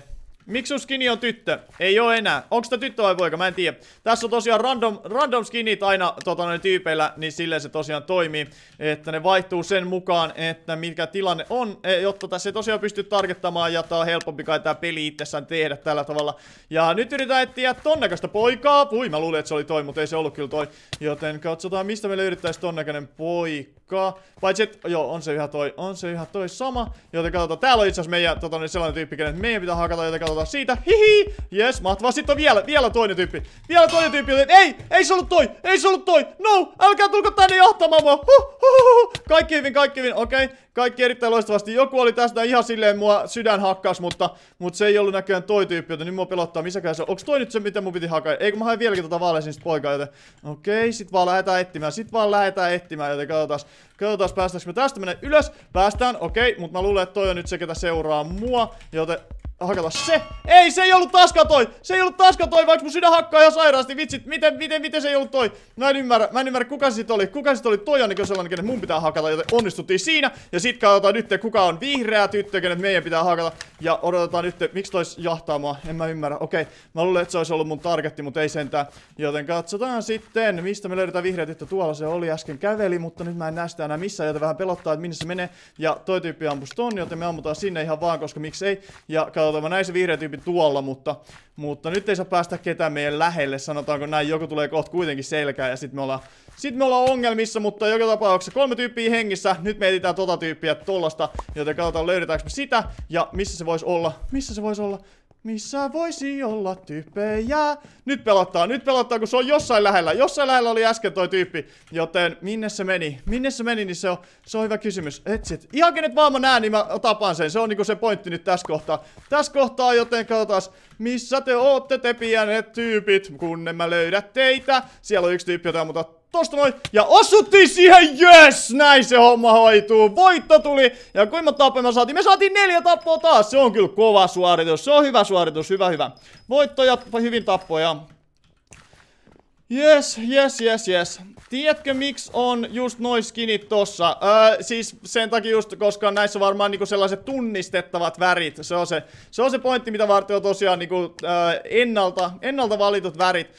A: sun skini on tyttö? Ei oo enää. Onks tää tyttö vai poika? Mä en tiedä. Tässä on tosiaan random, random skinit aina tota, noin tyypeillä, niin silleen se tosiaan toimii. Että ne vaihtuu sen mukaan, että mikä tilanne on, e, jotta tässä ei tosiaan pysty targettamaan ja tää on helpompi kai tää peli itsessään tehdä tällä tavalla. Ja nyt yritetään etsiä tonnekasta poikaa. Pui, mä luulin, että se oli toi, mutta ei se ollut kyllä toi. Joten katsotaan, mistä me löydettäis ton poika tiukkaa. Paitsi, että joo, on se ihan toi, on se ihan toi sama. Joten katsotaan, täällä on itse asiassa meidän tota, niin sellainen tyyppi, kenet meidän pitää hakata, joten katsotaan siitä. Hihi! Jes, mahtavaa. Sitten on vielä, vielä toinen tyyppi. Vielä toinen tyyppi, joten ei, ei se ollut toi, ei se ollut toi. No, älkää tulko tänne johtamaan mua. Huh, huh, huh, Kaikki hyvin, kaikki hyvin, okei. Okay. Kaikki erittäin loistavasti. Joku oli tästä ihan silleen mua sydän hakkas, mutta, mutta se ei ollut näköjään toi tyyppi, joten nyt mua pelottaa, missäkään se on. Onks toi nyt se, mitä mun piti hakea? Eikö mä hain vieläkin tota vaaleisinnista poikaa, joten okei, okay, sit vaan lähetään etsimään, sit vaan lähetään etsimään, joten katsotaan. Katsotaan päästäänkö me tästä menee ylös. Päästään, okei, mutta mä luulen, että toi on nyt se, ketä seuraa mua. Joten hakata se. Ei, se ei ollut taaskaan toi. Se ei ollut taaskaan toi, vaikka mun sydän hakkaa ihan sairaasti. Vitsit, miten, miten, miten se ei ollut toi? Mä en ymmärrä, mä en ymmärrä, kuka se sit oli. Kuka se oli toi ainakin sellainen, kenet mun pitää hakata, joten onnistuttiin siinä. Ja sit katsotaan nyt, kuka on vihreä tyttö, kenet meidän pitää hakata. Ja odotetaan nyt, miksi tois jahtaa mua. En mä ymmärrä. Okei, okay. mä luulen, että se olisi ollut mun targetti, mutta ei sentään. Joten katsotaan sitten, mistä me löydetään vihreä tyttö. Tuolla se oli äsken käveli, mutta nyt mä en näe sitä enää missään, joten vähän pelottaa, että minne se menee. Ja toi tyyppi ampus ton, joten me ammutaan sinne ihan vaan, koska miksi ei. Ja katsotaan tota, Mä näin se vihreä tyyppi tuolla, mutta, mutta nyt ei saa päästä ketään meidän lähelle. Sanotaanko näin, joku tulee kohta kuitenkin selkään ja sitten me ollaan sitten me ollaan ongelmissa, mutta joka tapauksessa kolme tyyppiä hengissä. Nyt me etsitään tota tyyppiä tollasta, joten katsotaan löydetäänkö me sitä ja missä se voisi olla. Missä se voisi olla? Missä voisi olla tyyppejä? Nyt pelottaa, nyt pelottaa, kun se on jossain lähellä. Jossain lähellä oli äsken toi tyyppi. Joten minne se meni? Minne se meni, niin se on, se on hyvä kysymys. Etsit. Ihan kenet vaan mä näen, niin mä tapaan sen. Se on niinku se pointti nyt tässä kohtaa. Tässä kohtaa, joten katsotaan. Missä te ootte te pienet tyypit, kun en mä löydä teitä? Siellä on yksi tyyppi, jota mutta tosta noin. Ja osuttiin siihen, yes näin se homma hoituu. Voitto tuli, ja kuinka tappoja me saatiin? Me saatiin neljä tappoa taas, se on kyllä kova suoritus. Se on hyvä suoritus, hyvä, hyvä. Voitto ja hyvin tappoja. Yes, yes, yes, yes. Tiedätkö miksi on just noin skinit tossa? Öö, siis sen takia just, koska näissä on varmaan niinku sellaiset tunnistettavat värit. Se on se, se on se pointti, mitä varten on tosiaan niinku, öö, ennalta, ennalta valitut värit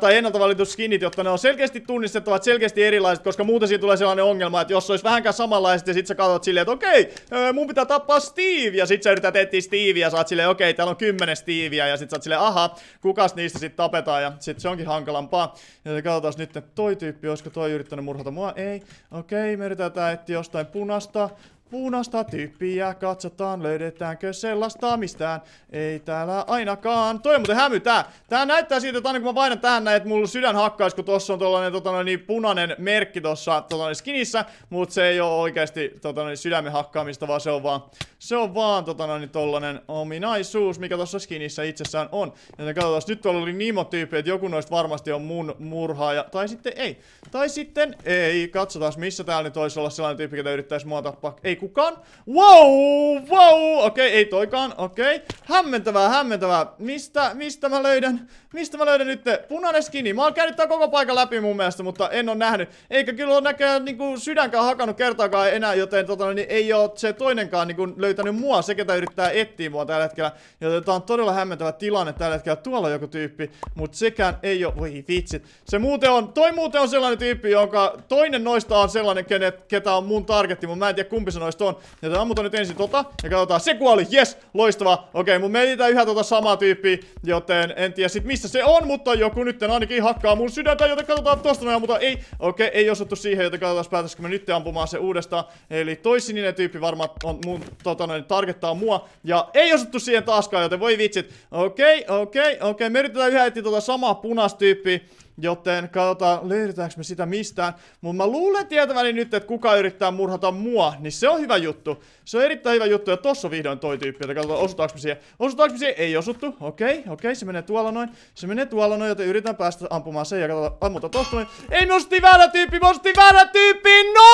A: tai ennalta valitut skinit, jotta ne on selkeästi tunnistettavat, selkeästi erilaiset, koska muuten siitä tulee sellainen ongelma, että jos olisi vähänkään samanlaiset ja sit sä katsot silleen, että okei, mun pitää tappaa Steve, ja sit sä yrität etsiä Steve, ja oot silleen, okei, täällä on kymmenen Steveä, ja sit sä oot silleen, aha, kukas niistä sit tapetaan, ja sit se onkin hankalampaa. Ja katsotaan nyt, että toi tyyppi, olisiko toi yrittänyt murhata mua? Ei. Okei, me yritetään etsiä jostain punasta. Punaista tyyppiä, katsotaan löydetäänkö sellaista mistään. Ei täällä ainakaan. Toi on muuten hämy tää. Tää näyttää siitä, että aina kun mä painan tähän näin, että mulla sydän hakkaisi, kun tossa on tollanen tota, niin punainen merkki tossa tota, skinissä. Mut se ei oo oikeesti tota, noin, sydämen hakkaamista, vaan se on vaan, se on vaan tota, noin, niin tollanen ominaisuus, mikä tossa skinissä itsessään on. Joten katsotaan, nyt tuolla oli niin tyyppi että joku noista varmasti on mun murhaaja. Tai sitten ei. Tai sitten ei. Katsotaan, missä täällä nyt olisi olla sellainen tyyppi, joka yrittäisi mua tappaa. Ei kukaan. Wow, wow, okei, okay, ei toikaan, okei. Okay. Hämmentävää, hämmentävää. Mistä, mistä mä löydän, mistä mä löydän nyt punainen skini? Mä oon käynyt tää koko paikan läpi mun mielestä, mutta en oo nähnyt. Eikä kyllä ole näköjään niinku sydänkään hakannut kertaakaan enää, joten tota, niin ei oo se toinenkaan niinku löytänyt mua, se ketä yrittää etsiä mua tällä hetkellä. Joten tää on todella hämmentävä tilanne tällä hetkellä. Tuolla on joku tyyppi, mutta sekään ei oo, voi vitsit. Se muuten on, toi muuten on sellainen tyyppi, jonka toinen noista on sellainen, kenet, ketä on mun targetti, mutta mä en tiedä kumpi se on. Ja Jätetään ammutaan nyt ensin tota, ja katsotaan. Se kuoli, yes, loistava. Okei, mun menetään yhä tota samaa tyyppiä, joten en tiedä sit missä se on, mutta joku nyt ainakin hakkaa mun sydäntä, joten katsotaan tosta me mutta Ei, okei, ei osuttu siihen, joten katsotaan päätäisikö me nyt ampumaan se uudestaan. Eli toisininen tyyppi varmaan on mun, tota noin, targettaa mua. Ja ei osuttu siihen taaskaan, joten voi vitsit. Okei, okei, okei, me yritetään yhä etsiä tota samaa punastyyppiä. Joten katsotaan, löydetäänkö me sitä mistään. Mutta mä luulen tietäväni nyt, että kuka yrittää murhata mua, niin se on hyvä juttu. Se on erittäin hyvä juttu, ja tossa on vihdoin toi tyyppi, joten katsotaan, osutaanko me siihen. Osutaanko me siihen? Ei osuttu. Okei, okay, okei, okay, se menee tuolla noin. Se menee tuolla noin, joten yritän päästä ampumaan sen ja katsotaan, ammuta ah, tosta noin. Ei, me osuttiin väärä tyyppi, me osuttiin väärä tyyppi! No!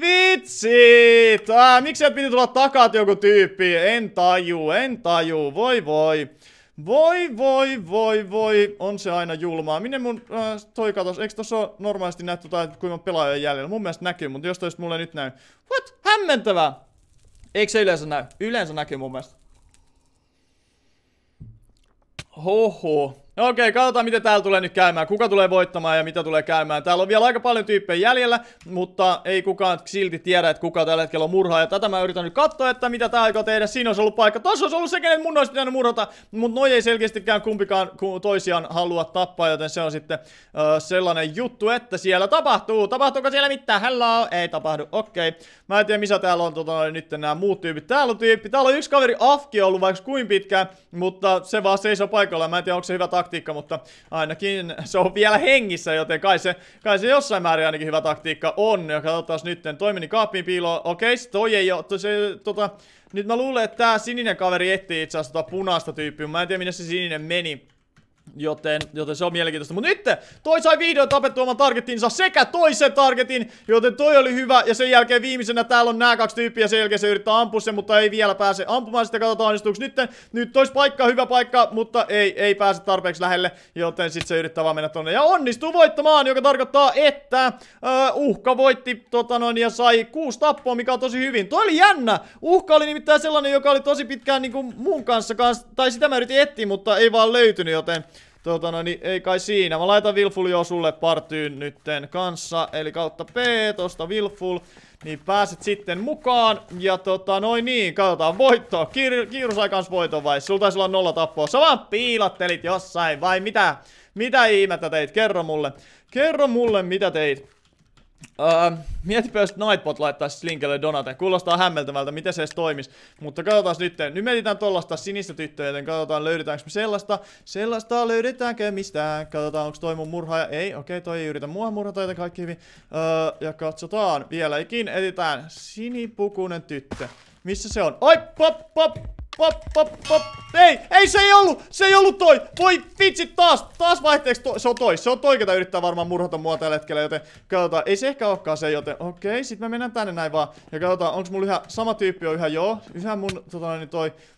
A: Vitsit! Äh, miksi sieltä piti tulla takaa joku tyyppi? En taju, en taju, voi voi. Voi, voi, voi, voi. On se aina julmaa. Minne mun äh, toi katos? Eikö tossa normaalisti nähty tai kuinka pelaaja pelaajan jäljellä? Mun mielestä näkyy, mutta jos toista mulle nyt näy. What? Hämmentävää! Eikö se yleensä näy? Yleensä näkyy mun mielestä. Hoho. No okei, okay, katsotaan miten täällä tulee nyt käymään, kuka tulee voittamaan ja mitä tulee käymään. Täällä on vielä aika paljon tyyppejä jäljellä, mutta ei kukaan silti tiedä, että kuka tällä hetkellä on murhaaja. Tätä mä yritän nyt katsoa, että mitä tää aikaa tehdä. Siinä olisi ollut paikka. Tossa olisi ollut se, kenen mun olisi pitänyt murhata, mutta noi ei selkeästikään kumpikaan toisiaan halua tappaa, joten se on sitten öö, sellainen juttu, että siellä tapahtuu. Tapahtuuko siellä mitään? Hello! Ei tapahdu, okei. Okay. Mä en tiedä, missä täällä on tota, nyt nämä muut tyypit. Täällä on tyyppi, täällä on yksi kaveri Afki ollut vaikka kuin pitkään, mutta se vaan seisoo paikalla. Mä en tiedä, onko se hyvä takti taktiikka, mutta ainakin se on vielä hengissä, joten kai se, kai se jossain määrin ainakin hyvä taktiikka on. Ja katsotaan nytten, toi niin kaappiin piiloon. Okei, okay, toi ei ole, toi se, tota, nyt mä luulen, että tää sininen kaveri etsii itse asiassa tota punaista tyyppiä, mä en tiedä minne se sininen meni. Joten, joten se on mielenkiintoista. Mutta nyt toi sai vihdoin tapettua oman targetinsa sekä toisen targetin, joten toi oli hyvä. Ja sen jälkeen viimeisenä täällä on nämä kaksi tyyppiä. Sen jälkeen se yrittää ampua sen, mutta ei vielä pääse ampumaan. sitä. katsotaan onnistuuko nyt. Nyt tois paikka, hyvä paikka, mutta ei, ei pääse tarpeeksi lähelle. Joten sitten se yrittää vaan mennä tonne. Ja onnistuu voittamaan, joka tarkoittaa, että uh, uhka voitti tota noin, ja sai kuusi tappoa, mikä on tosi hyvin. Toi oli jännä. Uhka oli nimittäin sellainen, joka oli tosi pitkään niin kuin mun kanssa, kanssa. Tai sitä mä yritin etsiä, mutta ei vaan löytynyt, joten... Tota no niin, ei kai siinä. Mä laitan Wilful jo sulle partyyn nytten kanssa. Eli kautta P, tosta Wilful. Niin pääset sitten mukaan. Ja tota noin niin, katsotaan voittoa. Kiir kiirusai kans voiton vai? Sulta taisi olla nolla tappoa. Sä vaan piilottelit jossain vai mitä? Mitä ihmettä teit? Kerro mulle. Kerro mulle mitä teit. Öö, mietipä jos Nightbot laittaisi Slinkelle Donate. Kuulostaa hämmeltävältä, miten se edes toimisi. Mutta katsotaan nyt. Nyt mietitään tuollaista sinistä tyttöä, joten katsotaan löydetäänkö me sellaista. Sellaista löydetäänkö mistään. Katsotaan onko toi mun murhaaja. Ei, okei okay, toi ei yritä mua murhata, joten kaikki hyvin. Öö, ja katsotaan. Vieläkin etitään sinipukunen tyttö. Missä se on? Oi, pop, pop! pop, pop, pop. Ei, ei se ei ollut, se ei ollut toi. Voi vitsi taas, taas vaihteeksi toi. Se on toi, se on toi, ketä yrittää varmaan murhata mua tällä hetkellä, joten katsotaan. Ei se ehkä olekaan se, joten okei, sit me mennään tänne näin vaan. Ja katsotaan, onks mulla yhä, sama tyyppi on yhä joo. Yhä mun, tota niin toi,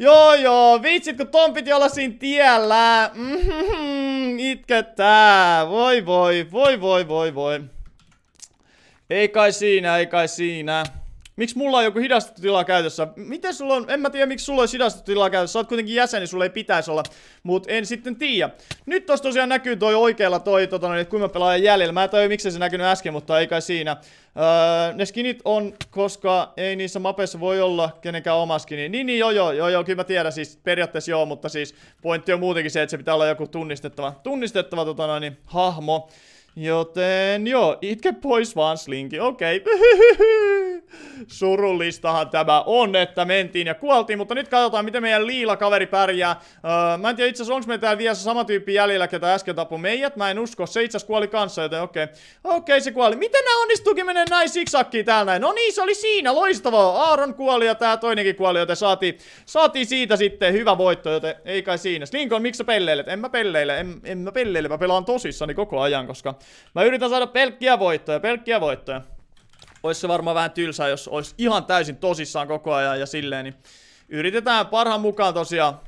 A: Joo joo, vitsit kun ton piti olla siinä tiellä. Mm -hmm, itkettää. Voi voi, voi voi voi voi. Ei kai siinä, ei kai siinä. Miksi mulla on joku tila käytössä? Miten sulla on? En mä tiedä, miksi sulla on tila käytössä. Sä oot kuitenkin jäseni, niin sulla ei pitäisi olla. Mut en sitten tiedä. Nyt tossa tosiaan näkyy toi oikealla toi, tota, että kun mä pelaan jäljellä. Mä en tiedä miksi se näkynyt äsken, mutta ei kai siinä. Öö, ne skinit on, koska ei niissä mapeissa voi olla kenenkään oma skini. Niin, niin, joo, joo, joo, joo, kyllä mä tiedän, siis periaatteessa joo, mutta siis pointti on muutenkin se, että se pitää olla joku tunnistettava, tunnistettava tota noin, hahmo. Joten joo, itke pois vaan slinki, okei. Okay. Surullistahan tämä on, että mentiin ja kuoltiin, mutta nyt katsotaan, miten meidän liila kaveri pärjää. Öö, mä en tiedä itse asiassa, onko meillä täällä vielä se sama tyyppi jäljellä, ketä äsken tapui meidät. Mä en usko, se itse asiassa kuoli kanssa, joten okei. Okay. Okei, okay, se kuoli. Miten nää onnistuukin mennä näin siksakkiin täällä näin? No niin, se oli siinä, loistavaa. Aaron kuoli ja tää toinenkin kuoli, joten saatiin, saatiin siitä sitten hyvä voitto, joten ei kai siinä. Slinkon, miksi sä pelleilet? En mä pelleile, en, en mä pelleile, mä pelaan tosissani koko ajan, koska Mä yritän saada pelkkiä voittoja, pelkkiä voittoja. Ois se varmaan vähän tylsää, jos olisi ihan täysin tosissaan koko ajan ja silleen, niin yritetään parhaan mukaan tosiaan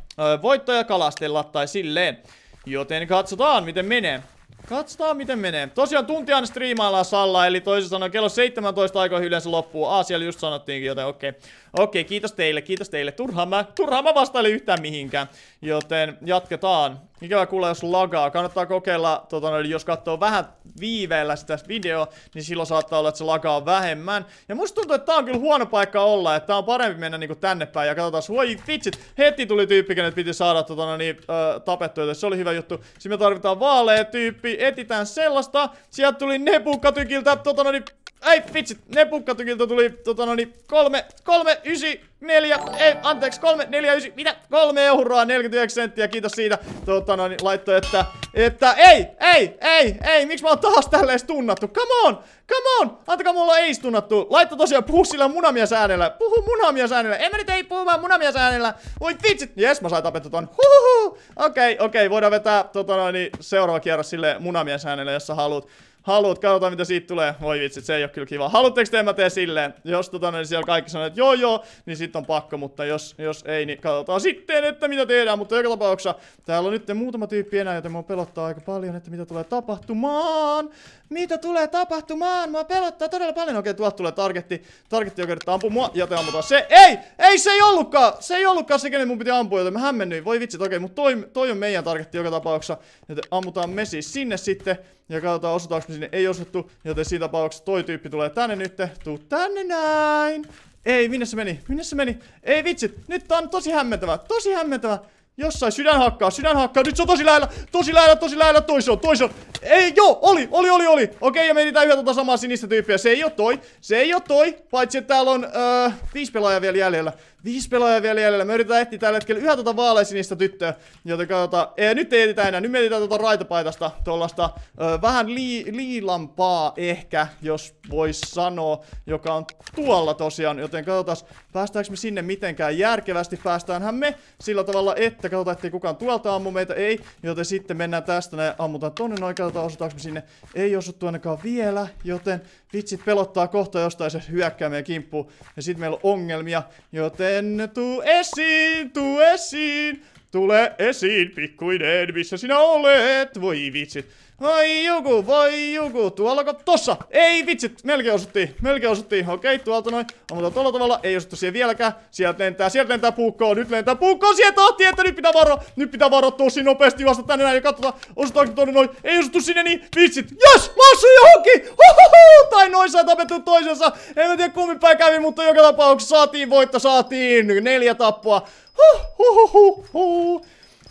A: voittoja kalastella tai silleen. Joten katsotaan, miten menee. Katsotaan miten menee. Tosiaan tuntiaan striimaillaan Salla, eli toisin sanoen kello 17 aikoihin yleensä loppuu. Aa, siellä just sanottiinkin, joten okei. Okay. Okei, kiitos teille, kiitos teille. Turhaan mä, turhaan mä vastailin yhtään mihinkään. Joten jatketaan. Ikävä kuulla, jos lagaa. Kannattaa kokeilla, tota, jos katsoo vähän viiveellä sitä videoa, niin silloin saattaa olla, että se lagaa vähemmän. Ja musta tuntuu, että tää on kyllä huono paikka olla, että tää on parempi mennä niinku tänne päin. Ja katsotaan, voi vitsit, heti tuli tyyppi, kenet piti saada tota, niin, äh, tapettua, joten se oli hyvä juttu. Siinä me tarvitaan vaalea tyyppi, etitään sellaista. Sieltä tuli nepukkatykiltä, tota, niin, ei vitsit, nepukkatykiltä tuli tota, niin, kolme, kolme ysi, neljä, ei, anteeksi, kolme, neljä, ysi, mitä? Kolme euroa, 49 senttiä, kiitos siitä. Tuota, noin, laittoi, että, että ei, ei, ei, ei, miksi mä oon taas tälleen tunnattu? Come on, come on, antakaa mulla ei tunnattu. Laitto tosiaan puhu sillä munamies äänellä, puhu munamies äänellä. En mä nyt ei puhu vaan munamies äänellä. Voi vitsit, jes mä sain tapettu ton. Huhuhu. Okei, okay, okei, okay, voidaan vetää tuota, noin, seuraava kierros sille munamies äänellä, jos sä haluat haluat, katsotaan mitä siitä tulee. Voi vitsi, se ei ole kyllä kiva. Haluatteko te, mä teen silleen? Jos tota, niin siellä kaikki sanoo, että joo joo, niin sit on pakko, mutta jos, jos ei, niin katsotaan sitten, että mitä tehdään. Mutta joka tapauksessa täällä on nyt muutama tyyppi enää, joten mua pelottaa aika paljon, että mitä tulee tapahtumaan. Mitä tulee tapahtumaan? Mua pelottaa todella paljon. Okei, tuolta tulee targetti. Targetti, joka yrittää ampua mua, joten ammutaan se. Ei! Ei, se ei ollutkaan! Se ei ollutkaan se, kenen mun piti ampua, joten mä hämmennyin. Voi vitsi, okei, mutta toi, toi on meidän targetti joka tapauksessa. Joten ammutaan me siis sinne sitten. Ja katsotaan osutaanko me sinne, ei osuttu, joten siinä tapauksessa toi tyyppi tulee tänne nyt, tuu tänne näin. Ei, minne se meni? Minne se meni? Ei vitsit, nyt tää on tosi hämmentävä, tosi hämmentävä. Jossain sydän hakkaa, sydän hakkaa, nyt se on tosi lähellä, tosi lähellä, tosi lähellä, toiso, toiso. Ei, joo, oli, oli, oli, oli. Okei, ja mietitään yhä tota samaa sinistä tyyppiä, se ei oo toi, se ei oo toi, paitsi että täällä on öö, viisi pelaajaa vielä jäljellä. Viisi pelaajaa vielä jäljellä. Me yritetään etsiä tällä hetkellä yhä tuota vaaleisinista tyttöä. Joten katsotaan. Ee, nyt ei etsitä enää. Nyt mietitään tuota raitapaitasta. Tuollaista ö, vähän lii, liilampaa ehkä, jos voisi sanoa. Joka on tuolla tosiaan. Joten katsotaan, päästäänkö me sinne mitenkään järkevästi. Päästäänhän me sillä tavalla, että katsotaan, ettei kukaan tuolta ammu meitä. Ei. Joten sitten mennään tästä ja Ammutaan tonne noin. Katsotaan, osutaanko me sinne. Ei osuttu ainakaan vielä. Joten vitsit pelottaa kohta jostain se hyökkää meidän kimppuun. Ja sitten meillä on ongelmia. Joten Tänne tuu esiin, tuu esiin. Tule esiin, pikkuinen, missä sinä olet? Voi vitsit. Ai joku, voi joku, tuollako tossa? Ei vitsit, melkein osuttiin, melkein osuttiin. Okei, tuolta noin. Mutta tuolla tavalla, ei osuttu siihen vieläkään. Sieltä lentää, sieltä lentää puukkoon, nyt lentää puukkoon siihen tahtiin, että nyt pitää varo, nyt pitää varo tosi nopeasti vasta tänne näin ja katsotaan, osutaanko tuonne noin. Ei osuttu sinne niin, vitsit. Jos, yes, mä osuin johonkin! Hohoho, Tai noin sai tapettu toisensa. En tiedä kummin päin kävi, mutta joka tapauksessa saatiin voitto, saatiin neljä tappua. huh, huh, huh, huh.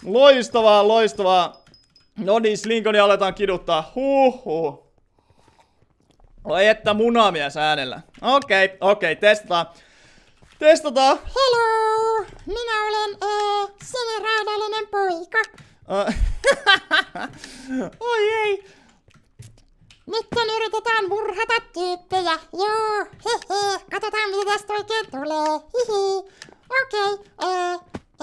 A: Loistavaa, loistavaa. No niin, Slinkoni niin aletaan kiduttaa. Huhhuh. Oi no että munamies äänellä. Okei, okay, okei, okay, testataan. Testataan. Hello! Minä olen
B: äh, siniraidallinen poika. Oi ei. Nyt yritetään murhata tyyppejä. Joo, hehe. Katsotaan mitä tästä oikein tulee. Hihi. Okei, okay,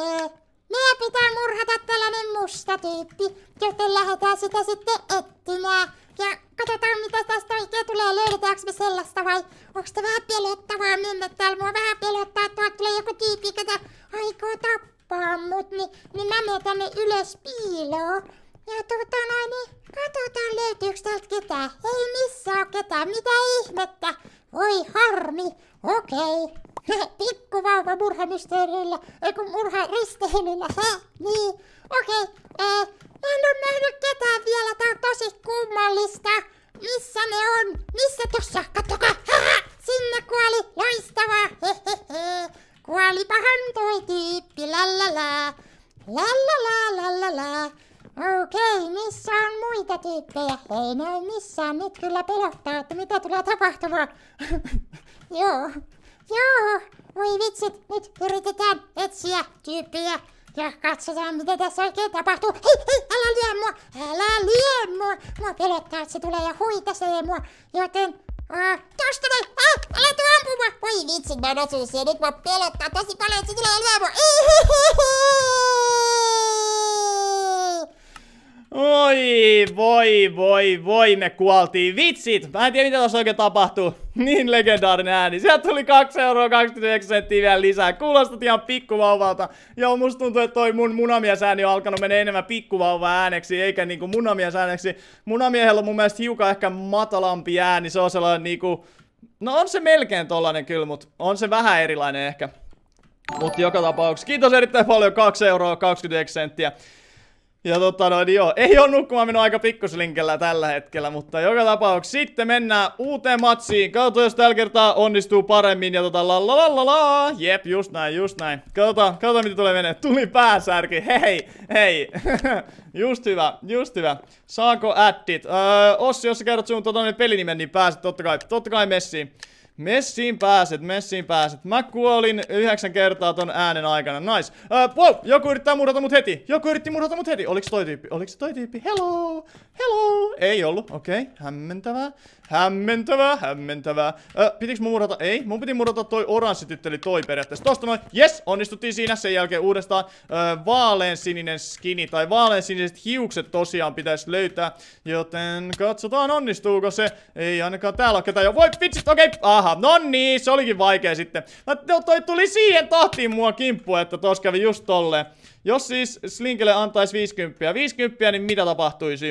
B: äh, äh. Meidän pitää murhata tällainen musta tyyppi, joten lähdetään sitä sitten etsimään. Ja katsotaan mitä tästä oikein tulee, löydetäänkö me sellaista vai onko se vähän pelottavaa mennä täällä. Mua vähän pelottaa, että tulee joku tyyppi, ketä aikoo tappaa mut, niin, niin mä menen tänne ylös piiloon. Ja tota noin, niin katsotaan löytyykö täältä ketään. Ei missään ole ketään, mitä ihmettä. Voi harmi, okei. Okay. Pikkuvauva murhamysteerillä, ei kun murha risteilyllä, hä? Niin, okei. Okay. Äh, ee, en ole nähnyt ketään vielä, tää on tosi kummallista. Missä ne on? Missä tossa? Kattokaa! Haha! Sinne kuoli! Loistavaa! Hehehe! Kuoli toi tyyppi! Lallala! Lallala! Lallala! Okei, missä on muita tyyppejä? Ei ne ole missään, nyt kyllä pelottaa, että mitä tulee tapahtumaan. Joo, joo, voi vitsit, nyt yritetään etsiä tyyppiä ja katsotaan mitä tässä oikein tapahtuu. Hei, hei, älä lyö mua, älä lyö mua. Mua pelottaa, että se tulee ja huitasee mua, joten Uh, tosta näin! Ah, älä tuu ampumaan! Voi vitsi, mä oon osunut siihen, nyt mua pelottaa tosi paljon, että se tulee hei.
A: Oi, voi, voi, voi, me kuoltiin. Vitsit! Mä en tiedä, mitä tuossa oikein tapahtuu. Niin legendaarinen ääni. Sieltä tuli 2,29 euroa vielä lisää. Kuulostat ihan pikkuvauvalta. Joo, musta tuntuu, että toi mun munamies ääni on alkanut mennä enemmän pikkuvauva ääneksi, eikä niinku munamies ääneksi. Munamiehellä on mun mielestä hiukan ehkä matalampi ääni. Se on sellainen niinku... No on se melkein tollanen kyllä, mut on se vähän erilainen ehkä. Mutta joka tapauksessa kiitos erittäin paljon, 2,29 euroa 29 senttiä. Ja tota noin, joo, ei ole nukkumaan minun aika pikkuslinkellä tällä hetkellä, mutta joka tapauksessa sitten mennään uuteen matsiin. Katsotaan, jos tällä kertaa onnistuu paremmin ja tota la la la la la. Jep, just näin, just näin. Katsotaan, katsotaan mitä tulee menee. Tuli pääsärki, hei, hei. just hyvä, just hyvä. Saako addit? Öö, Ossi, jos sä kerrot sun tota, pelinimen, niin pääset totta kai, totta kai messiin. Messiin pääset, messiin pääset. Mä kuolin yhdeksän kertaa ton äänen aikana. Nice. Uh, wow, joku yrittää murhata mut heti. Joku yritti murhata mut heti. Oliks toi tyyppi? Oliks toi tyyppi? Hello! Hello! Ei ollut. Okei, okay. hämmentävää. Hämmentävää, hämmentävää. Ö, pitikö mun murata? Ei, mun piti murata toi oranssi tytteli toi periaatteessa. Tosta noin, yes, onnistuttiin siinä. Sen jälkeen uudestaan ö, vaalean sininen skini, tai vaalean siniset hiukset tosiaan pitäisi löytää. Joten katsotaan onnistuuko se. Ei ainakaan täällä ole ketään jo. Voi vitsit, okei, okay. aha, no niin, se olikin vaikea sitten. Mä, no, toi tuli siihen tahtiin mua kimppu, että tos kävi just tolle. Jos siis Slinkille antaisi 50, 50, niin mitä tapahtuisi?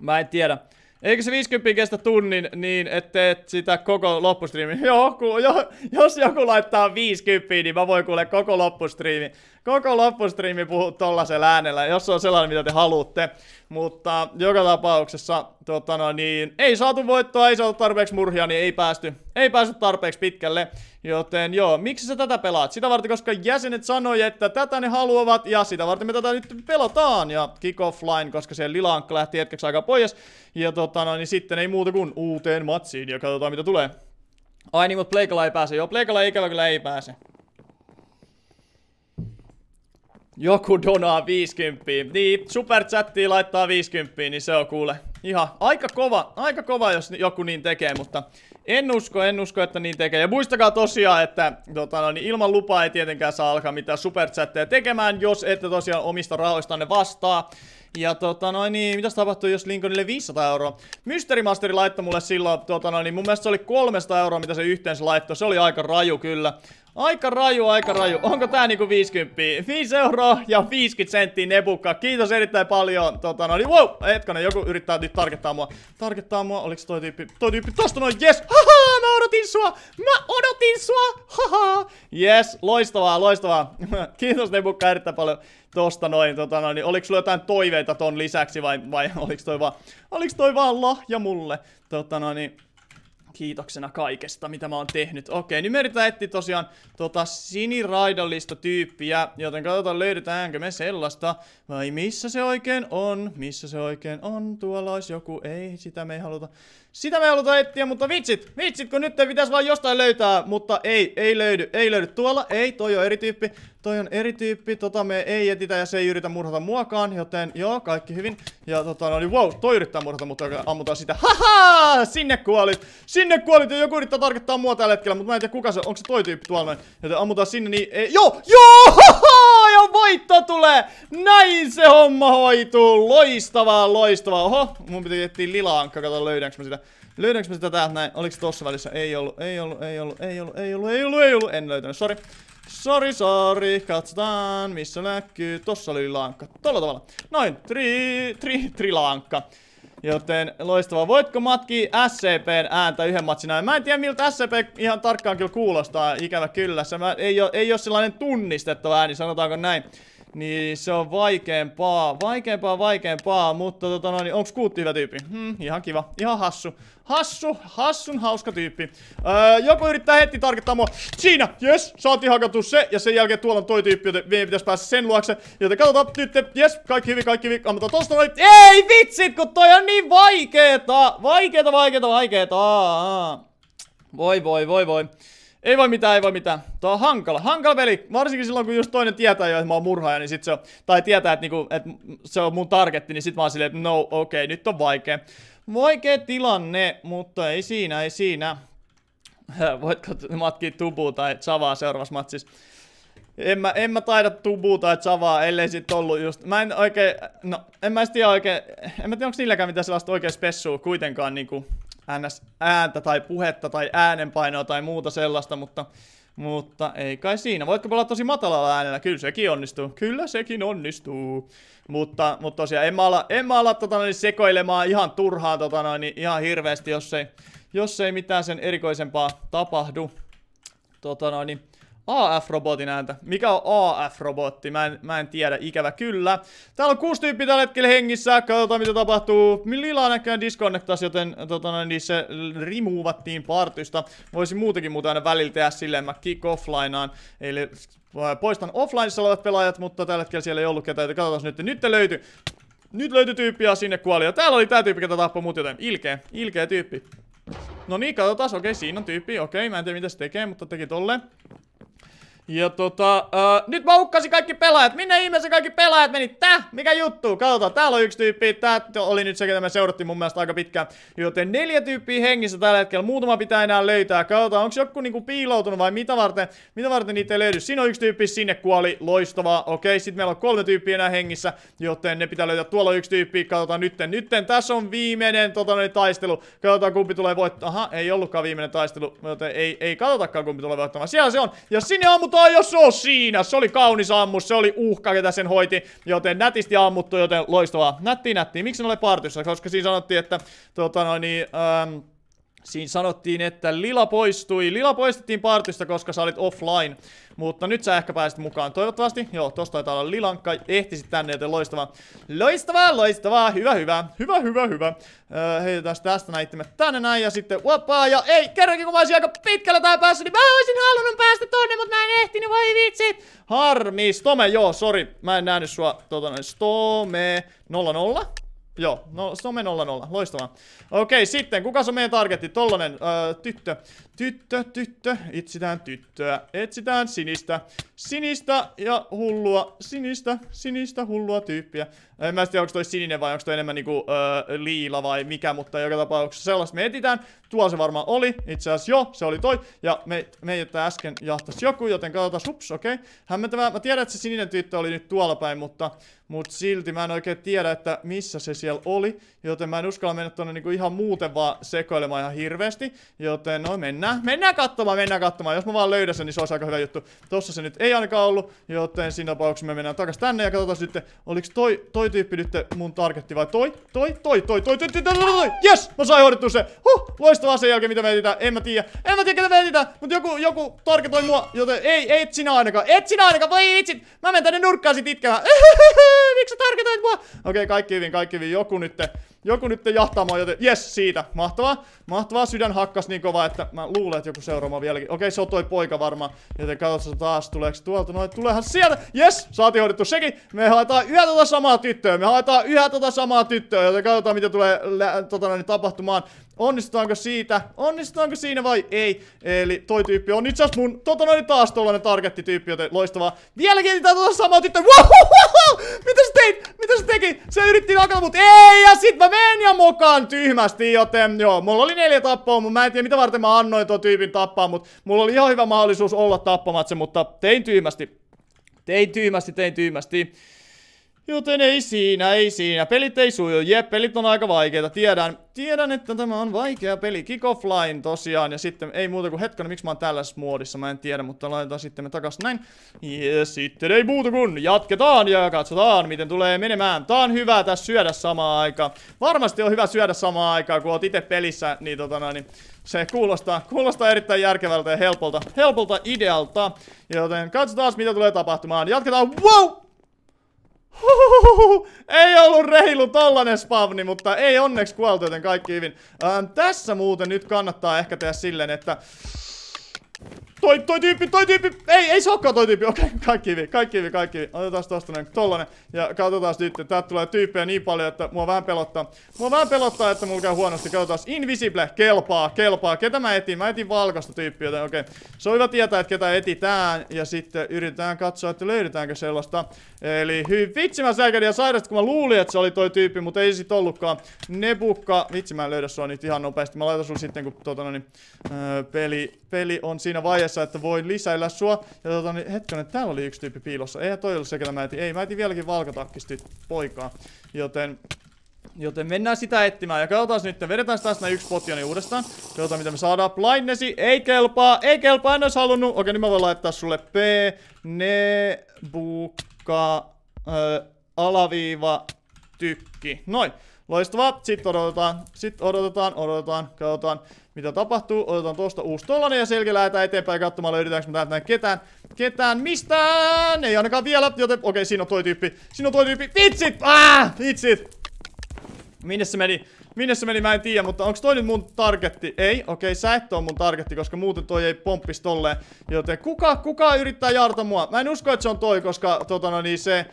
A: Mä en tiedä. Eikö se 50 kestä tunnin niin, että teet sitä koko loppustriimi? Joo, ku, jo, jos joku laittaa 50, niin mä voin kuule koko loppustriimi koko loppustriimi puhuu tollasella äänellä, jos se on sellainen, mitä te haluatte. Mutta joka tapauksessa, tota no niin, ei saatu voittoa, ei saatu tarpeeksi murhia, niin ei päästy, ei päästy tarpeeksi pitkälle. Joten joo, miksi sä tätä pelaat? Sitä varten, koska jäsenet sanoi, että tätä ne haluavat ja sitä varten me tätä nyt pelataan. Ja kick offline, koska se Lilankka lähti hetkeksi aika pois. Ja tota no, niin sitten ei muuta kuin uuteen matsiin ja katsotaan mitä tulee. Ai niin, mutta Pleikalla ei pääse. Joo, Pleikalla ikävä kyllä ei pääse. Joku donaa 50. Niin, superchattiin laittaa 50, niin se on kuule. Ihan aika kova, aika kova, jos joku niin tekee, mutta en usko, en usko, että niin tekee. Ja muistakaa tosiaan, että tota, no, niin ilman lupaa ei tietenkään saa alkaa mitään superchatteja tekemään, jos ette tosiaan omista rahoistanne vastaa. Ja tota noin niin, mitäs tapahtui jos Lincolnille 500 euroa? Mystery Masteri laittoi mulle silloin, tota noin niin, mun mielestä se oli 300 euroa mitä se yhteensä laittoi, se oli aika raju kyllä. Aika raju, aika raju. Onko tää niinku 50? 5 euroa ja 50 senttiä nebukka. Kiitos erittäin paljon. Tota, no niin, wow, hetkonen, joku yrittää nyt tarkettaa mua. Tarkettaa mua, oliks toi tyyppi? Toi tyyppi, tosta noin, yes! Haha, mä odotin sua! Mä odotin sua! Haha! Yes, loistavaa, loistavaa. Kiitos nebukka erittäin paljon tosta noin, tota noin, niin, oliko sulla jotain toiveita ton lisäksi vai, vai oliks toi vaan, oliks toi vaan lahja mulle? Tota noin, niin kiitoksena kaikesta, mitä mä oon tehnyt. Okei, nyt me yritetään etsiä tosiaan tota siniraidallista tyyppiä, joten katsotaan löydetäänkö me sellaista. Vai missä se oikein on? Missä se oikein on? Tuolla olisi joku, ei sitä me ei haluta. Sitä me halutaan etsiä, mutta vitsit, vitsit, kun nyt pitäisi vaan jostain löytää, mutta ei, ei löydy, ei löydy tuolla, ei, toi on eri tyyppi, toi on eri tyyppi, tota me ei etitä ja se ei yritä murhata muakaan, joten joo, kaikki hyvin. Ja tota, no niin, wow, toi yrittää murhata, mutta ammutaan sitä, haha, sinne kuolit, sinne kuolit ja joku yrittää tarkoittaa mua tällä hetkellä, mutta mä en tiedä kuka se, onko se toi tyyppi tuolla, joten ammutaan sinne, niin ei, joo, joo, haha! on voitto tulee! Näin se homma hoituu! Loistavaa, loistavaa. Oho, mun piti etsiä lilaankka, kato löydänkö mä sitä. Löydänkö mä sitä täältä näin? oliks tossa välissä? Ei ollut, ei ollut, ei ollut, ei ollut, ei ollut, ei ollut, ei ollut. En löytänyt, sori. Sori, sori, katsotaan, missä näkyy. Tossa oli lilaankka, Tolla tavalla. Noin, tri, tri, tri tri Joten loistava. Voitko matki SCPn ääntä yhden matsina? Mä en tiedä miltä SCP ihan tarkkaan kyllä kuulostaa, ikävä kyllä. Se mä, ei, ole, ei ole sellainen tunnistettava ääni, sanotaanko näin. Niin se on vaikeampaa, vaikeampaa, vaikeampaa, mutta tota noin, niin, onks kuutti hyvä tyyppi? Hmm, ihan kiva, ihan hassu. Hassu, hassun hauska tyyppi. Öö, joku yrittää heti tarkoittaa mua. Siinä, yes, saatiin hakattu se, ja sen jälkeen tuolla on toi tyyppi, joten meidän pitäisi päästä sen luokse. Joten katsotaan, tyttö, yes, kaikki hyvin, kaikki hyvin, ammutaan tosta noin. Ei vitsit, kun toi on niin vaikeeta, vaikeeta, vaikeeta, vaikeeta. Voi, voi, voi, voi. Ei voi mitään, ei voi mitään. Tää on hankala. Hankala peli. Varsinkin silloin, kun just toinen tietää jo, että mä oon murhaaja, niin sit se on, tai tietää, että, niinku, että se on mun targetti, niin sit mä oon silleen, että no, okei, okay, nyt on vaikea. Vaikea tilanne, mutta ei siinä, ei siinä. Voitko matkia tubu tai savaa seuraavassa matsissa? En mä, en mä taida tubu tai savaa, ellei sit ollut just... Mä en oikein... No, en mä tiedä oikein... En mä tiedä, onko niilläkään mitään sellaista oikein spessua kuitenkaan niinku... Kuin ns. ääntä tai puhetta tai äänenpainoa tai muuta sellaista, mutta, mutta ei kai siinä. Voitko pelata tosi matalalla äänellä? Kyllä sekin onnistuu. Kyllä sekin onnistuu. Mutta, mutta tosiaan en mä ala, en mä ala tota noin, sekoilemaan ihan turhaan tota noin, ihan hirveästi, jos ei, jos ei mitään sen erikoisempaa tapahdu. Tota noin, AF-robotin ääntä. Mikä on AF-robotti? Mä en, mä en tiedä, ikävä kyllä. Täällä on kuusi tyyppiä tällä hetkellä hengissä. Katsotaan mitä tapahtuu. Lila näköjään disconnectas, joten totana, niin se rimuuvattiin partista. Voisin muutenkin muuten aina välillä tehdä silleen, mä kick offlineaan. Eli äh, poistan offlineissa olevat pelaajat, mutta tällä hetkellä siellä ei ollut ketään. Katsotaan nyt. Nyt löytyy. Nyt löytyy ja sinne kuoli. Ja täällä oli tää tyyppi, ketä tappoi mut, joten ilkeä. Ilkeä tyyppi. No niin, katsotaan. Okei, siinä on tyyppi. Okei, mä en tiedä mitä se tekee, mutta teki tolle. Ja tota, äh, nyt mä hukkasin kaikki pelaajat. Minne ihmeessä kaikki pelaajat meni? Täh? Mikä juttu? Katsotaan, täällä on yksi tyyppi. Tää oli nyt se, ketä me seurattiin mun mielestä aika pitkään. Joten neljä tyyppiä hengissä tällä hetkellä. Muutama pitää enää löytää. Katsotaan, onko joku niinku piiloutunut vai mitä varten? Mitä varten niitä ei löydy? Siinä on yksi tyyppi, sinne kuoli. Loistavaa. Okei, sit meillä on kolme tyyppiä enää hengissä, joten ne pitää löytää. Tuolla on yksi tyyppi. Katsotaan nytten. Nytten tässä on viimeinen tota, noin, taistelu. Katsotaan, kumpi tulee voittamaan. Aha, ei ollutkaan viimeinen taistelu, joten ei, ei katsotakaan, kumpi tulee voittamaan. Siellä se on. Ja sinne mut Katsotaan, jos se on siinä. Se oli kaunis ammus, se oli uhka, ketä sen hoiti. Joten nätisti ammuttu, joten loistavaa. Nätti nätti. Miksi ne oli partissa? Koska siinä sanottiin, että tota noin, niin, ähm, Siinä sanottiin, että Lila poistui. Lila poistettiin partista, koska sä olit offline. Mutta nyt sä ehkä pääsit mukaan. Toivottavasti. Joo, tosta taitaa olla Lilankka. Ehtisit tänne, joten loistavaa. Loistavaa, loistavaa. Hyvä, hyvä. Hyvä, hyvä, hyvä. Öö, heitetään tästä näittimet tänne näin. Ja sitten vapaa. Ja ei, kerrankin kun mä olisin aika pitkällä tää päässyt, niin mä olisin halunnut päästä tonne, mutta mä en ehtinyt. Niin voi vitsi. Harmi. Stome, joo, sori. Mä en nähnyt sua. Tota, stome. Nolla nolla. Joo, no some 00, loistavaa. Okei, sitten, kuka on meidän targetti? Tollanen öö, tyttö, tyttö, tyttö, etsitään tyttöä, etsitään sinistä, sinistä ja hullua, sinistä, sinistä, hullua tyyppiä. En mä tiedä, onko toi sininen vai onko toi enemmän niinku öö, liila vai mikä, mutta joka tapauksessa sellaista me etsitään. Tuo se varmaan oli, itse asiassa jo, se oli toi, ja me, meitä äsken jahtas joku, joten katsotaan, ups, okei. Okay. Hämmentävää, mä tiedän, että se sininen tyttö oli nyt tuolla päin, mutta Mut silti mä en oikein tiedä, että missä se siellä oli. Joten mä en uskalla mennä tonne niinku ihan muuten vaan sekoilemaan ihan hirveästi. Joten no mennään. Mennään katsomaan, mennään katsomaan. Jos mä vaan löydän sen, niin se olisi aika hyvä juttu. Tossa se nyt ei ainakaan ollut. Joten siinä tapauksessa me mennään takaisin tänne ja katsotaan sitten, oliks toi, toi tyyppi nyt mun targetti vai toi? Toi, toi, toi, toi, toi, toi, toi, toi, toi. Yes! Mä sain hoidettu se. Huh! Loistavaa sen jälkeen, mitä me etitään, En mä tiedä. En mä tiedä, ketä me etsitään. Mut joku, joku targetoi mua. Joten ei, ei sinä ainakaan. Et sinä ainakaan. Voi itse. Mä menen tänne nurkkaan sit itkemään. miksi sä tarketoit mua? Okei, okay, kaikki hyvin, kaikki hyvin. Joku nyt, joku nyt jahtaa mua, joten yes, siitä. Mahtavaa. Mahtavaa, sydän hakkas niin kovaa, että mä luulen, että joku seuraava vieläkin. Okei, okay, se on toi poika varmaan, joten katsotaan taas, tuleeko tuolta noin. Tulehan sieltä, yes, saati hoidettu sekin. Me haetaan yhä tota samaa tyttöä, me haetaan yhä tota samaa tyttöä, joten katsotaan mitä tulee tota, niin tapahtumaan. Onnistutaanko siitä? Onnistutaanko siinä vai ei? Eli toi tyyppi on itse asiassa mun, tota noin taas tollanen targetti-tyyppi, joten loistavaa. Vielä kiinnitään tota samaa tyttö. Wow, wow, wow! Mitä sä teit? Mitä sä teki? Se yritti nakata mut. Ei, ja sit mä menen ja mokaan tyhmästi, joten joo, mulla oli neljä tappoa, mutta mä en tiedä mitä varten mä annoin tuon tyypin tappaa, mutta mulla oli ihan hyvä mahdollisuus olla tappamatse, mutta tein tyhmästi. Tein tyhmästi, tein tyhmästi. Joten ei siinä, ei siinä. Pelit ei suju. Jep, pelit on aika vaikeita. Tiedän, tiedän, että tämä on vaikea peli. Kick offline tosiaan. Ja sitten ei muuta kuin hetkinen, miksi mä oon tällaisessa muodissa. Mä en tiedä, mutta laitetaan sitten me takas näin. Ja sitten ei muuta kuin jatketaan ja katsotaan, miten tulee menemään. Tää on hyvä tässä syödä samaan aikaan. Varmasti on hyvä syödä samaan aikaan, kun oot itse pelissä. Niin tota noin, niin se kuulostaa, kuulostaa erittäin järkevältä ja helpolta, helpolta idealta. Joten katsotaan, mitä tulee tapahtumaan. Jatketaan. Wow! Huhuhuhu. Ei ollut reilu tollanen spavni, mutta ei onneksi kuoltu, joten kaikki hyvin. Ähm, tässä muuten nyt kannattaa ehkä tehdä silleen, että... Toi, toi tyyppi, toi tyyppi, ei, ei se olekaan toi tyyppi, okei, okay, kaikki hyvin, kaikki hyvin, kaikki hyvin. Otetaan tosta näin, tollanen, ja katsotaan nyt, täältä tulee tyyppejä niin paljon, että mua vähän pelottaa. Mua vähän pelottaa, että mulla käy huonosti, katsotaan, invisible, kelpaa, kelpaa, ketä mä etin? Mä etin valkoista tyyppiä, joten okei. Okay. Se on hyvä tietää, että ketä etitään, ja sitten yritetään katsoa, että löydetäänkö sellaista. Eli hyvin, vitsi mä ja sairasta, kun mä luulin, että se oli toi tyyppi, mutta ei sit ollutkaan. Nebukka, vitsi mä en löydä sua nyt ihan nopeasti, mä laitan sun sitten, kun tota, niin, öö, peli, peli on siinä vaiheessa, että voi lisäillä sua. Ja tota, niin, hetkinen, täällä oli yksi tyyppi piilossa, eihän toi ollut se, ketä mä etin. Ei, mä etin vieläkin valkatakkisti poikaa, joten... Joten mennään sitä etsimään ja katsotaan nyt, vedetään taas näin yksi potioni niin uudestaan. Katsotaan mitä me saadaan. Blindnessi, ei kelpaa, ei kelpaa, en olisi halunnut. Okei, nyt niin mä voin laittaa sulle P, ne, bu, Tykkää, ö, alaviiva, tykki. Noin. Loistavaa. Sitten odotetaan, sitten odotetaan, odotetaan, katsotaan mitä tapahtuu. Otetaan tuosta uusi tollanen ja selkeä lähdetään eteenpäin katsomaan löydetäänkö me täältä ketään. Ketään mistään! Ei ainakaan vielä, joten okei okay, siinä on toi tyyppi. Siinä on toi tyyppi. Vitsit! Ah! Vitsit! Minne se meni? Minne se meni, mä en tiedä, mutta onko toi nyt mun targetti? Ei, okei, okay, sä et oo mun targetti, koska muuten toi ei pomppis tolleen. Joten kuka, kuka yrittää jarta mua? Mä en usko, että se on toi, koska tota no niin se...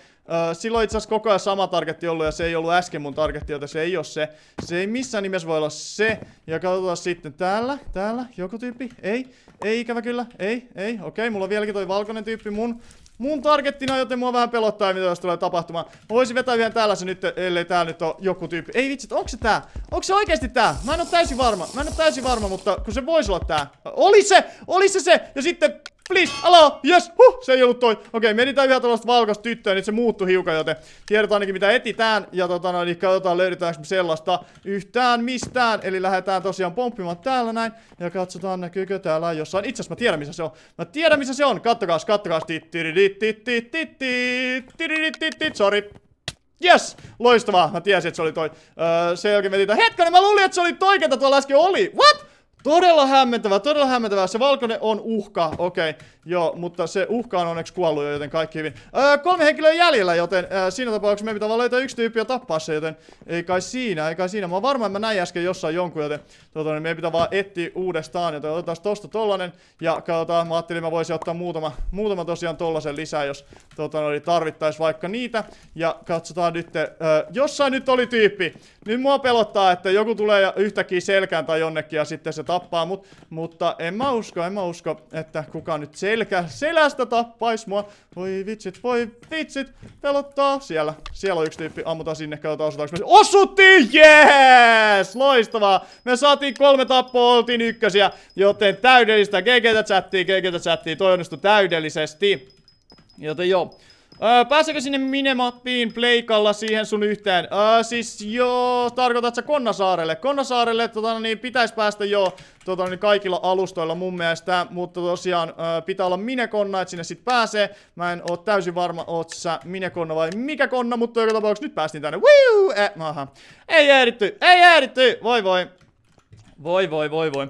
A: Uh, silloin itse asiassa koko ajan sama targetti ollut ja se ei ollut äsken mun targetti, joten se ei ole se. Se ei missään nimessä voi olla se. Ja katsotaan sitten täällä, täällä, joku tyyppi, ei, ei ikävä kyllä, ei, ei, okei, okay, mulla on vieläkin toi valkoinen tyyppi mun mun targettina, joten mua vähän pelottaa, mitä tässä tulee tapahtumaan. Mä voisin vetää vielä tällaisen nyt, ellei tää nyt ole joku tyyppi. Ei vitsit, onko se tää? Onko se oikeasti tää? Mä en oo täysin varma. Mä en oo täysin varma, mutta kun se voisi olla tää. Oli se! Oli se se! Ja sitten please, alo, yes, huh, se ei ollut toi. Okei, okay, menitään yhä tällaista valkoista tyttöä, niin se muuttui hiukan, joten tiedetään ainakin mitä etitään. Ja tota noin, niin katsotaan löydetäänkö sellaista yhtään mistään. Eli lähdetään tosiaan pomppimaan täällä näin. Ja katsotaan näkyykö täällä jossain. Itse asiassa mä tiedän missä se on. Mä tiedän missä se on. Kattokaas, kattokaas. Sorry. Yes! Loistavaa! Mä tiesin, että se oli toi. Öö, sen jälkeen me Hetkinen, mä luulin, että se oli toi, ketä tuolla äsken oli. What? Todella hämmentävä, todella hämmentävä. Se valkoinen on uhka, okei. Okay. Joo, mutta se uhka on onneksi kuollut jo, joten kaikki hyvin. Öö, kolme henkilöä jäljellä, joten öö, siinä tapauksessa meidän pitää vaan löytää yksi tyyppi ja tappaa se, joten ei kai siinä, ei kai siinä. Mä varmaan mä näin äsken jossain jonkun, joten tota, niin meidän pitää vaan etsiä uudestaan, joten otetaan tosta tollanen. Ja katsotaan, mä ajattelin, mä voisin ottaa muutama, muutama tosiaan tollasen lisää, jos tota, no, niin tarvittaisi vaikka niitä. Ja katsotaan nyt, öö, jossain nyt oli tyyppi. Nyt mua pelottaa, että joku tulee yhtäkkiä selkään tai jonnekin ja sitten se tappaa mut, mutta en mä usko, en mä usko, että kuka nyt selkä selästä tappais mua. Voi vitsit, voi vitsit, pelottaa. Siellä, siellä on yksi tyyppi, ammutaan sinne, katsotaan osutaanko me. Osuttiin, jees! Loistavaa! Me saatiin kolme tappoa, oltiin ykkösiä, joten täydellistä GGtä chattiin, GGtä chattiin, toi onnistui täydellisesti. Joten joo. Öö, pääsekö sinne Minemappiin pleikalla siihen sun yhteen? Öö, siis joo, tarkoitat sä Konnasaarelle? Konnasaarelle tota, no niin, pitäisi päästä jo tota, no niin, kaikilla alustoilla mun mielestä, mutta tosiaan öö, pitää olla Minekonna, että sinne sit pääsee. Mä en oo täysin varma, oot sä Minekonna vai mikä konna, mutta joka tapauksessa nyt päästiin tänne. Wiu! Eh, aha. Ei ehditty, ei ehditty! Voi voi. Voi voi voi voi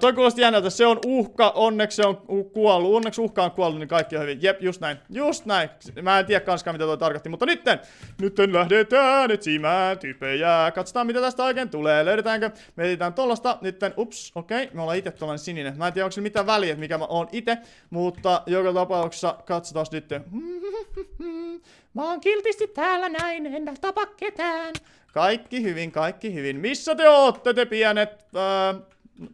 A: toi kuulosti jännältä. Se on uhka, onneksi se on kuollut. Onneksi uhka on kuollut, niin kaikki on hyvin. Jep, just näin. Just näin. Mä en tiedä kanskaan, mitä toi tarkoitti, mutta nytten. Nytten lähdetään etsimään tyypejä. Katsotaan, mitä tästä oikein tulee. Löydetäänkö? Me etsitään tollasta. Nytten, ups, okei. Okay. Me ollaan itse tollanen sininen. Mä en tiedä, onko mitään väliä, mikä mä oon itse. Mutta joka tapauksessa katsotaan nytten.
B: Mä oon kiltisti täällä näin, en tapa ketään.
A: Kaikki hyvin, kaikki hyvin. Missä te ootte, te pienet... Öö,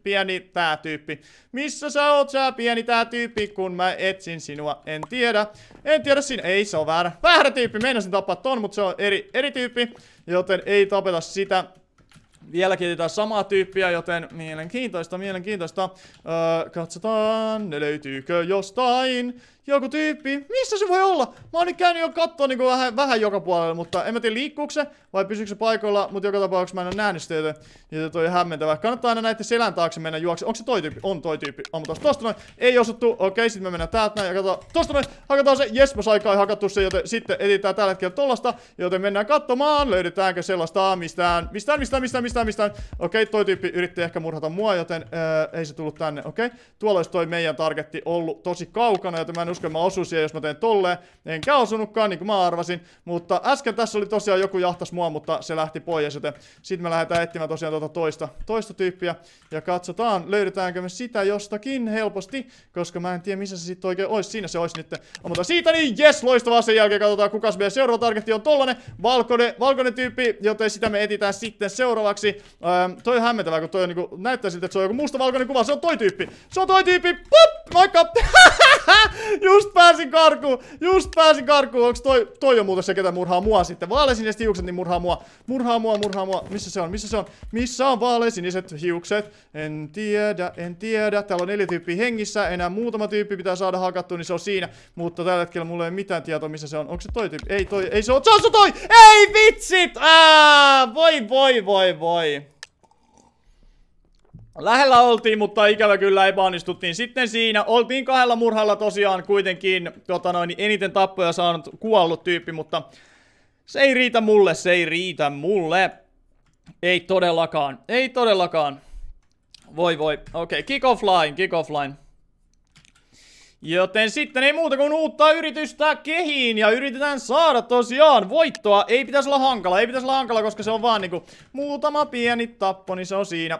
A: pieni tää tyyppi. Missä sä oot sä pieni tää tyyppi, kun mä etsin sinua? En tiedä. En tiedä sinä. Ei, se on väärä. Väärä tyyppi. Meinasin tappaa ton, mutta se on eri, eri tyyppi. Joten ei tapeta sitä. Vieläkin etsitään samaa tyyppiä, joten mielenkiintoista, mielenkiintoista. Öö, katsotaan, ne löytyykö jostain joku tyyppi. Missä se voi olla? Mä oon nyt käynyt jo kattoa niinku vähän, vähän joka puolella, mutta en mä tiedä liikkuuko se vai pysyykö se paikoilla, mutta joka tapauksessa mä en oo nähnyt sitä, niin toi on hämmentävä. Kannattaa aina näiden selän taakse mennä juokse. Onko se toi tyyppi? On toi tyyppi. Ammutaan tosta noin. Ei osuttu. Okei, sitten me mennään täältä näin ja katsotaan. Tosta noin. Hakataan se. Jes, mä sain hakattu se, joten sitten editään tällä hetkellä tollasta, joten mennään katsomaan, löydetäänkö sellaista mistään. Mistään, mistään, mistään, mistään, mistään. Okei, toi tyyppi yritti ehkä murhata mua, joten öö, ei se tullut tänne. Okei, tuolla olisi toi meidän targetti ollut tosi kaukana, joten mä en usko, että mä osuin siihen, jos mä teen tolleen. Enkä osunutkaan, niin kuin mä arvasin. Mutta äsken tässä oli tosiaan joku jahtas mua, mutta se lähti pois, joten sitten me lähdetään etsimään tosiaan tuota toista, toista tyyppiä. Ja katsotaan, löydetäänkö me sitä jostakin helposti, koska mä en tiedä, missä se sitten oikein olisi. Siinä se olisi nyt. No, mutta siitä niin, yes loistavaa sen jälkeen katsotaan, se meidän seuraava targetti on tollanen valkoinen, valkoinen tyyppi, joten sitä me etitään sitten seuraavaksi. Öö, toi on hämmentävä, kun toi on niinku, näyttää siltä, että se on joku musta valkoinen kuva. Se on toi tyyppi. Se on toi tyyppi. Pup! Moikka! Just pääsin karkuun! Just pääsin karkuun! Onks toi, toi on muuten se, ketä murhaa mua sitten? Vaalesiniset hiukset, niin murhaa mua. Murhaa mua, murhaa mua. Missä se on? Missä se on? Missä on vaalesiniset hiukset? En tiedä, en tiedä. Täällä on neljä tyyppiä hengissä. Enää muutama tyyppi pitää saada hakattua, niin se on siinä. Mutta tällä hetkellä mulla ei ole mitään tietoa, missä se on. Onko se toi tyyppi? Ei toi, ei se on. Se on se toi! Ei vitsit! Ää, voi voi voi voi. Lähellä oltiin, mutta ikävä kyllä epäonnistuttiin. Sitten siinä oltiin kahdella murhalla tosiaan kuitenkin tota noin, eniten tappoja saanut kuollut tyyppi, mutta se ei riitä mulle, se ei riitä mulle. Ei todellakaan, ei todellakaan. Voi voi, okei, okay. kick offline, kick offline. Joten sitten ei muuta kuin uutta yritystä kehiin ja yritetään saada tosiaan voittoa. Ei pitäisi olla hankala, ei pitäisi olla hankala, koska se on vaan niinku muutama pieni tappo, niin se on siinä.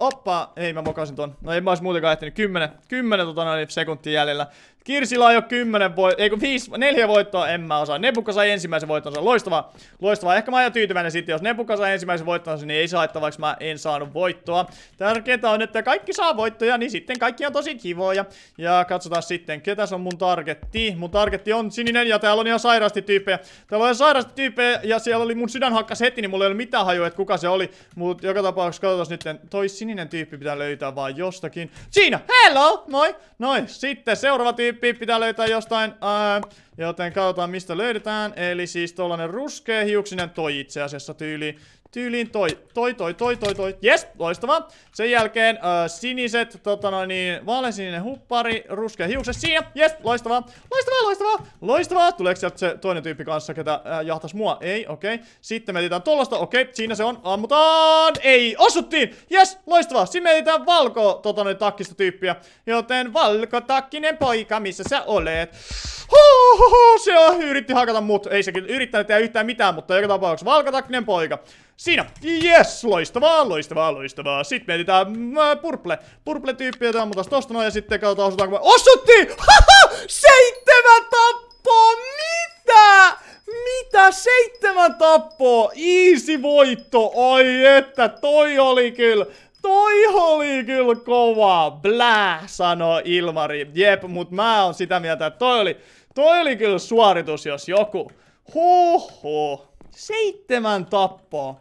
A: Oppa, ei mä mokasin ton. No ei mä ois muutenkaan ehtinyt. 10, 10 tota noin, sekuntia jäljellä. Kirsila, on jo 10 voi, ei kun 5, 4 voittoa en mä osaa. Nebukka sai ensimmäisen voittonsa. loistava, loistava. Ehkä mä oon tyytyväinen sitten, jos Nebukka sai ensimmäisen voittonsa, niin ei saa että vaikka mä en saanut voittoa. Tärkeintä on, että kaikki saa voittoja, niin sitten kaikki on tosi kivoja. Ja katsotaan sitten, ketäs on mun targetti. Mun targetti on sininen ja täällä on ihan sairaasti tyyppejä. Täällä on ihan sairaasti tyyppejä ja siellä oli mun sydän hakkas heti, niin mulla ei ole mitään hajua, että kuka se oli. Mut joka tapauksessa katsotaan nyt, toi sininen tyyppi pitää löytää vaan jostakin. Siinä! Hello! Moi! Noi! sitten seuraava tyyppi Pippi, pitää löytää jostain, ää, äh, joten katsotaan mistä löydetään. Eli siis tollanen ruskea hiuksinen toi itse asiassa tyyli. Tyyliin toi, toi, toi, toi, toi, toi. Yes, loistava. Sen jälkeen ö, äh, siniset, tota noin, niin, vaaleansininen huppari, ruskea hiukset siinä. Yes, loistavaa. Loistavaa, loistavaa. Loistavaa. Tuleeko sieltä se toinen tyyppi kanssa, ketä äh, jahtas mua? Ei, okei. Okay. Sitten mietitään tollasta. Okei, okay, siinä se on. Ammutaan. Ei, osuttiin. Yes, loistavaa. Sitten mietitään valko, tota noin, takkista tyyppiä. Joten valkotakkinen poika, missä sä olet? Huuhuhu, se on, yritti hakata mut. Ei sekin yrittänyt tehdä yhtään mitään, mutta joka tapauksessa valkotakkinen poika. Siinä. Yes, loistavaa, loistavaa, loistavaa. Sitten mietitään mää, mm, äh, purple. Purple-tyyppiä, tää mutta tosta noin ja sitten kautta osutaanko me... Osuttiin! Haha! Seitsemän tappoa! Mitä? Mitä? Seitsemän tappoa! Easy voitto! Ai että, toi oli kyllä... Toi oli kyllä kova, blää, sanoo Ilmari. Jep, mut mä oon sitä mieltä, että toi oli, toi oli kyllä suoritus, jos joku. huh. Seitsemän tappoa.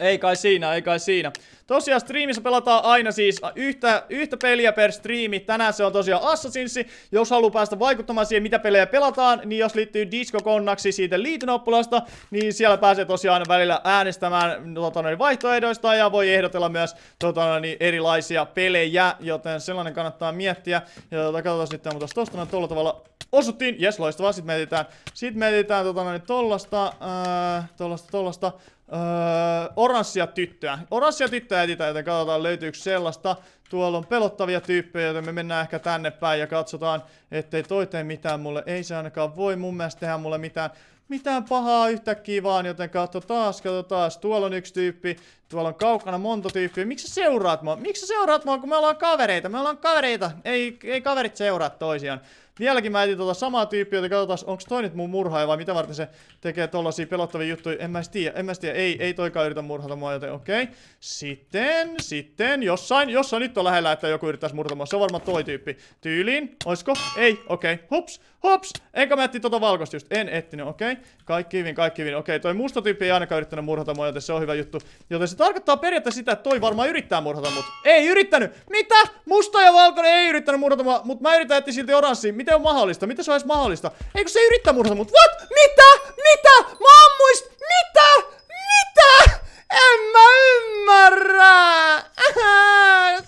A: Ei kai siinä, ei kai siinä. Tosiaan striimissä pelataan aina siis yhtä, yhtä peliä per striimi. Tänään se on tosiaan Assassin's. Jos haluaa päästä vaikuttamaan siihen, mitä pelejä pelataan, niin jos liittyy Disco-konnaksi siitä liitynoppulasta, niin siellä pääsee tosiaan välillä äänestämään no, tota, vaihtoehdoista ja voi ehdotella myös tota, niin erilaisia pelejä, joten sellainen kannattaa miettiä. Ja tota, katsotaan sitten, mutta tosta noin tuolla tavalla osuttiin. Jes, loistavaa. Sitten mietitään, sit mietitään tota, noin, tollasta, ää, tollasta, tollasta. Öö, oranssia tyttöä. Oranssia tyttöä etsitään, joten katsotaan löytyykö sellaista. Tuolla on pelottavia tyyppejä, joten me mennään ehkä tänne päin ja katsotaan, ettei toi tee mitään mulle. Ei se ainakaan voi mun mielestä tehdä mulle mitään, mitään pahaa yhtäkkiä vaan, joten katso taas, katso taas. Tuolla on yksi tyyppi, tuolla on kaukana monta tyyppiä. Miksi sä seuraat mua? Miksi sä seuraat mua, kun me ollaan kavereita? Me ollaan kavereita. Ei, ei kaverit seuraa toisiaan. Vieläkin mä etin tuota samaa tyyppiä, joten katsotaan, onko toi nyt mun murhaaja vai mitä varten se tekee tollasia pelottavia juttuja. En mä tiedä, en mä tiedä. Ei, ei toikaan yritä murhata mua, joten okei. Okay. Sitten, sitten, jossain, jossain nyt on lähellä, että joku yrittäisi murhata mua. Se on varmaan toi tyyppi. Tyyliin, oisko? Ei, okei, okay. hups. Hops! Enkä mä etti tota valkoista just. En ettinyt, okei. Okay. Kaikki hyvin, kaikki hyvin. Okei, okay, toi musta tyyppi ei ainakaan yrittänyt murhata mua, joten se on hyvä juttu. Joten se tarkoittaa periaatteessa sitä, että toi varmaan yrittää murhata mut. Ei yrittänyt! Mitä? Musta ja valkoinen ei yrittänyt murhata mua, mut mä yritän etsiä silti oranssiin. Miten on mahdollista? Miten se on edes mahdollista? Eikö se yrittää murhata mut? What? Mitä? Mitä? Mä ammuist! Mitä? Mitä? En mä ymmärrä!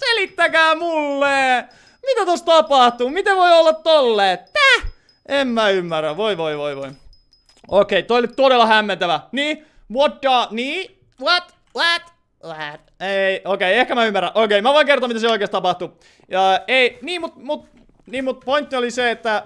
A: selittäkää mulle! Mitä tossa tapahtuu? Miten voi olla tolleen? Täh? En mä ymmärrä, voi voi voi voi. Okei, okay, toi oli todella hämmentävä. Niin, what the, niin, what, what, what. Ei, okei, okay, ehkä mä ymmärrän. Okei, okay, mä voin kertoa, mitä se oikeasti tapahtui. Ja ei, niin mut, mut, niin mut pointti oli se, että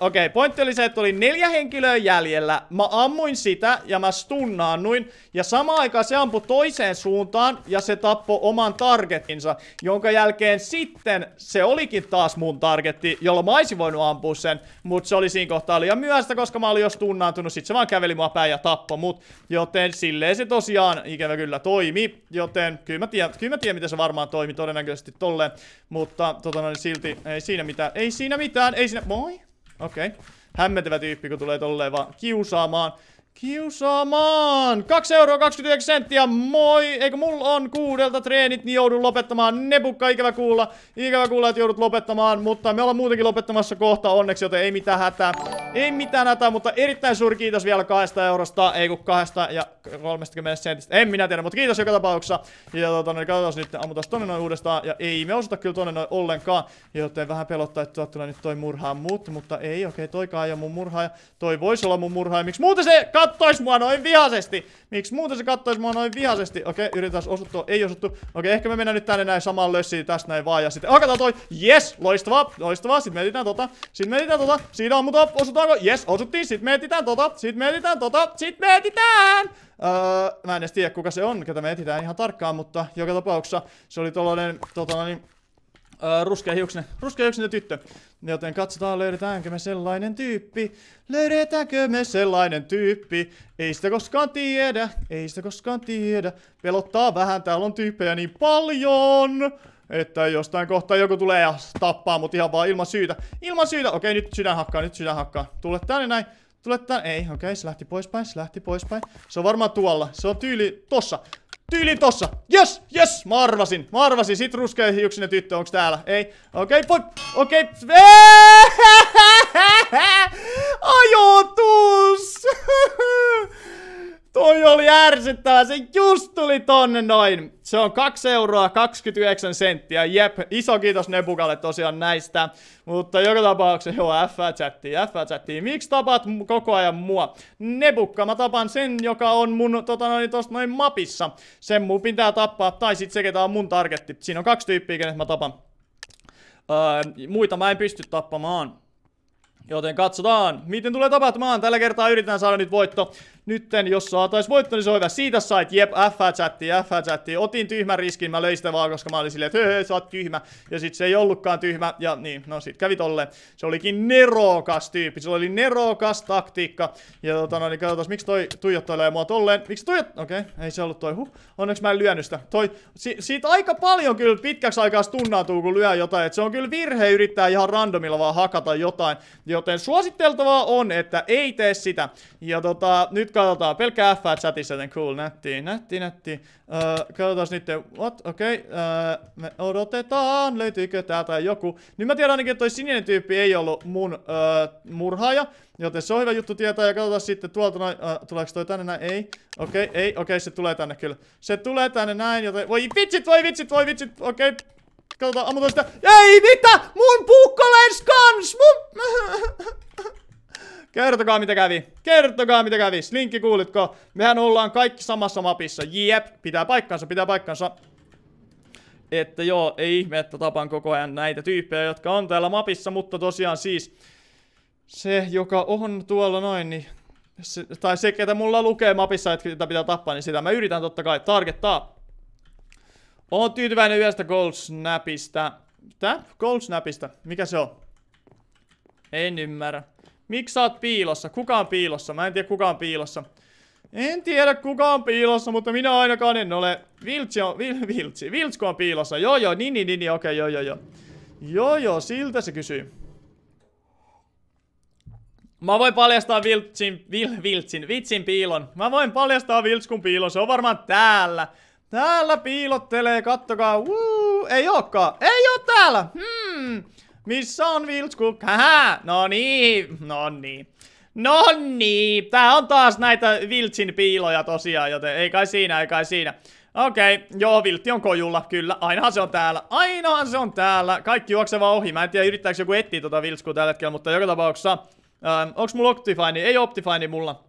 A: Okei, okay, pointti oli se, että oli neljä henkilöä jäljellä. Mä ammuin sitä ja mä stunnaannuin. Ja samaan aikaan se ampui toiseen suuntaan ja se tappoi oman targetinsa. Jonka jälkeen sitten se olikin taas mun targetti, jolla mä olisin voinut ampua sen. Mutta se oli siinä kohtaa liian myöhäistä, koska mä olin jo stunnaantunut. Sitten se vaan käveli mua päin ja tappoi mut. Joten silleen se tosiaan ikävä kyllä toimi. Joten kyllä mä tiedän, kyllä mä tiedän miten se varmaan toimi todennäköisesti tolleen. Mutta tota noin silti ei siinä mitään. Ei siinä mitään. Ei siinä... Moi! Okei. Okay. Hämmentävä tyyppi, kun tulee tolleen vaan kiusaamaan. Kiusaamaan! 2 euroa 29 senttiä, moi! Eikö mulla on kuudelta treenit, niin joudun lopettamaan. Nebukka, ikävä kuulla. Ikävä kuulla, että joudut lopettamaan, mutta me ollaan muutenkin lopettamassa kohta onneksi, joten ei mitään hätää. Ei mitään hätää, mutta erittäin suuri kiitos vielä kahdesta eurosta, ei kun kahdesta ja 30 sentistä. En minä tiedä, mutta kiitos joka tapauksessa. Ja tuota, niin katsotaan nyt, ammutaan tonne noin uudestaan. Ja ei me osuta kyllä tonne noin ollenkaan, joten vähän pelottaa, että tuo tulee nyt toi murhaa mut, mutta ei, okei, okay, toikaan ei ole mun murhaa. Toi voisi olla mun murhaa. miksi muuten se kattois mua noin vihasesti? Miksi muuten se kattois mua noin vihasesti? Okei, okay, yritetään osuttua, ei osuttu. Okei, ehkä me mennään nyt tänne näin samaan lössiin tästä näin vaan ja sitten... Oh, kato toi! Yes! Loistavaa, loistavaa. Sitten mietitään tota, sitten mietitään tota. Siinä on mutta osutaanko? Yes, osuttiin. Sitten mietitään tota, sitten mietitään tota, sitten mietitään. Öö, mä en edes tiedä kuka se on, ketä me etsitään ihan tarkkaan, mutta joka tapauksessa se oli tollanen, tota no niin, ruskea hiuksinen, ruskea hiuksinen tyttö. Joten katsotaan, löydetäänkö me sellainen tyyppi. Löydetäänkö me sellainen tyyppi? Ei sitä koskaan tiedä, ei sitä koskaan tiedä. Pelottaa vähän, täällä on tyyppejä niin paljon. Että jostain kohtaa joku tulee ja tappaa mut ihan vaan ilman syytä. Ilman syytä! Okei, nyt sydän hakkaa, nyt sydän hakkaa. Tule tänne näin. Tule tänne. Ei, okei, se lähti poispäin, se lähti poispäin. Se on varmaan tuolla. Se on tyyli tossa. Tyyliin tossa. Yes, yes, mä arvasin. Mä arvasin. Sit ruskea hiuksinen tyttö, onks täällä? Ei. Okei, okay, Okei. Okay. Ajoitus! Toi oli ärsyttävä, se just tuli tonne noin. Se on 2 euroa 29 senttiä, jep. Iso kiitos Nebukalle tosiaan näistä. Mutta joka tapauksessa joo, f chatti f chatti Miksi tapat koko ajan mua? Nebukka, mä tapan sen, joka on mun tota noin tosta noin mapissa. Sen mun pitää tappaa, tai sit se, ketä on mun targetti. Siinä on kaksi tyyppiä, kenet mä tapan. Öö, muita mä en pysty tappamaan. Joten katsotaan, miten tulee tapahtumaan. Tällä kertaa yritetään saada nyt voitto. Nytten jos saatais voitto, niin se on hyvä. Siitä sait, jep, F-chatti, F-chatti. Otin tyhmän riskin, mä löin sitä vaan, koska mä olin silleen, että hei, sä oot tyhmä. Ja sit se ei ollutkaan tyhmä, ja niin, no sit kävi tolle. Se olikin nerokas tyyppi, se oli nerokas taktiikka. Ja tota no, niin katsotaan, miksi toi tuijottelee mua tolleen. Miksi tuijot... Okei, okay, ei se ollut toi, huh. Onneksi mä en lyönyt sitä. Toi, si siitä aika paljon kyllä pitkäksi aikaa tunnautuu, kun lyö jotain. Et se on kyllä virhe yrittää ihan randomilla vaan hakata jotain. Joten suositteltavaa on, että ei tee sitä. Ja tota, nyt katsotaan. Pelkkä F chatissa, joten cool, nätti, nätti, nätti. Öö, katsotaan nyt, what, okei. Okay. Öö, me odotetaan, löytyykö täältä joku. Nyt mä tiedän ainakin, että toi sininen tyyppi ei ollut mun öö, murhaaja. Joten se on hyvä juttu tietää ja katsotaan sitten tuolta noin, öö, tuleeko toi tänne näin? Ei. Okei, okay, ei, okei, okay, se tulee tänne kyllä. Se tulee tänne näin, joten... Voi vitsit, voi vitsit, voi vitsit, okei. Okay. Katsotaan, ammutaan sitä. Ei, mitä? Mun puukkolen kans, Mun... Kertokaa mitä kävi. Kertokaa mitä kävi. Slinkki kuulitko? Mehän ollaan kaikki samassa mapissa. Jep, pitää paikkansa, pitää paikkansa. Että joo, ei ihme, että tapan koko ajan näitä tyyppejä, jotka on täällä mapissa, mutta tosiaan siis se, joka on tuolla noin, niin se, tai se, ketä mulla lukee mapissa, että pitää tappaa, niin sitä mä yritän totta kai targettaa. Oon tyytyväinen yhdestä gold snapista. Tää? Gold snapista. Mikä se on? En ymmärrä. Miksi sä oot piilossa? Kuka on piilossa? Mä en tiedä kuka on piilossa. En tiedä kuka on piilossa, mutta minä ainakaan en ole. Viltsi on, vil, viltsi, Viltsko on piilossa. Joo joo, nini nini, niin, niin, niin. okei okay, joo joo joo. Joo joo, siltä se kysyy. Mä voin paljastaa Viltsin, vil, Viltsin, Vitsin piilon. Mä voin paljastaa Viltskun piilon, se on varmaan täällä. Täällä piilottelee, kattokaa. Woo! Ei ookaan. Ei oo täällä. Hmm. Missä on Vilsku? Hähä! No niin, no niin. No niin, tää on taas näitä Viltsin piiloja tosiaan, joten ei kai siinä, ei kai siinä. Okei, okay. joo, Viltti on kojulla, kyllä. Ainahan se on täällä, ainahan se on täällä. Kaikki juokseva ohi. Mä en tiedä, yrittääkö joku etsiä tota Viltskua tällä hetkellä, mutta joka tapauksessa... Ähm, onks mulla Optifine? Niin ei Optifine niin mulla.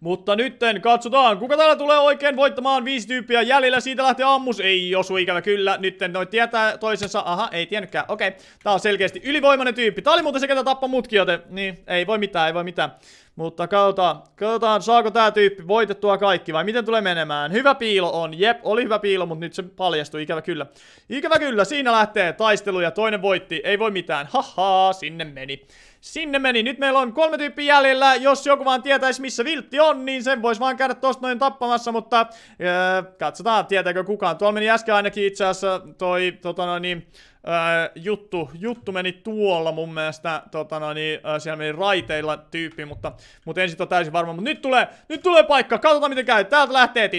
A: Mutta nytten katsotaan, kuka täällä tulee oikein voittamaan. Viisi tyyppiä jäljellä, siitä lähtee ammus. Ei osu ikävä kyllä. Nytten noi tietää toisensa. Aha, ei tiennytkään. Okei, tää on selkeästi ylivoimainen tyyppi. Tää oli muuten se, ketä tappoi mutkia, joten niin, ei voi mitään, ei voi mitään. Mutta katsotaan, katsotaan, saako tää tyyppi voitettua kaikki vai miten tulee menemään. Hyvä piilo on, jep, oli hyvä piilo, mutta nyt se paljastui, ikävä kyllä. Ikävä kyllä, siinä lähtee taistelu ja toinen voitti, ei voi mitään, hahaa, sinne meni. Sinne meni. Nyt meillä on kolme tyyppiä jäljellä. Jos joku vaan tietäisi, missä viltti on, niin sen voisi vaan käydä tosta noin tappamassa, mutta öö, katsotaan, tietääkö kukaan. Tuolla meni äsken ainakin itse asiassa toi, tota no niin, ää, juttu, juttu meni tuolla mun mielestä, tota no, niin, ää, siellä meni raiteilla tyyppi, mutta, mutta ensin on tota täysin varma, mutta nyt tulee, nyt tulee paikka, katsotaan miten käy, täältä lähtee,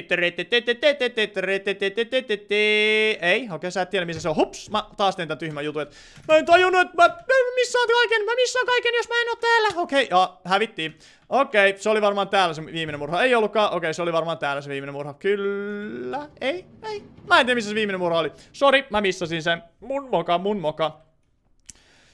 A: ei, okei sä et tiedä missä se on, hups, mä taas teen tän tyhmän jutun, mä en tajunnut, että mä, missä missaan kaiken, mä missaan kaiken, jos mä en oo täällä, okei, ja hävittiin. Okei, okay, se oli varmaan täällä se viimeinen murha. Ei ollutkaan. Okei, okay, se oli varmaan täällä se viimeinen murha. Kyllä. Ei, ei. Mä en tiedä, missä se viimeinen murha oli. Sori, mä missasin sen. Mun moka, mun moka.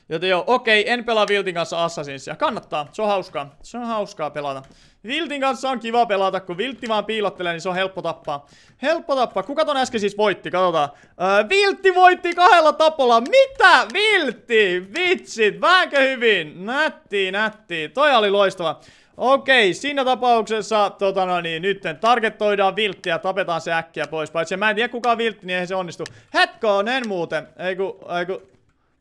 A: Joten joo, okei, okay, en pelaa Viltin kanssa Assassinsia. Kannattaa, se on hauskaa. Se on hauskaa pelata. Viltin kanssa on kiva pelata, kun Viltti vaan piilottelee, niin se on helppo tappaa. Helppo tappaa. Kuka ton äsken siis voitti? Katsotaan. Öö, Viltti voitti kahdella tapolla. Mitä? Viltti! Vitsit! Väänkö hyvin? Nätti, nätti. Toi oli loistava. Okei, siinä tapauksessa, tota no niin, nytten targetoidaan ja tapetaan se äkkiä pois. Paitsi mä en tiedä kuka on viltti, niin eihän se onnistu. en muuten, ei ku, ei ku.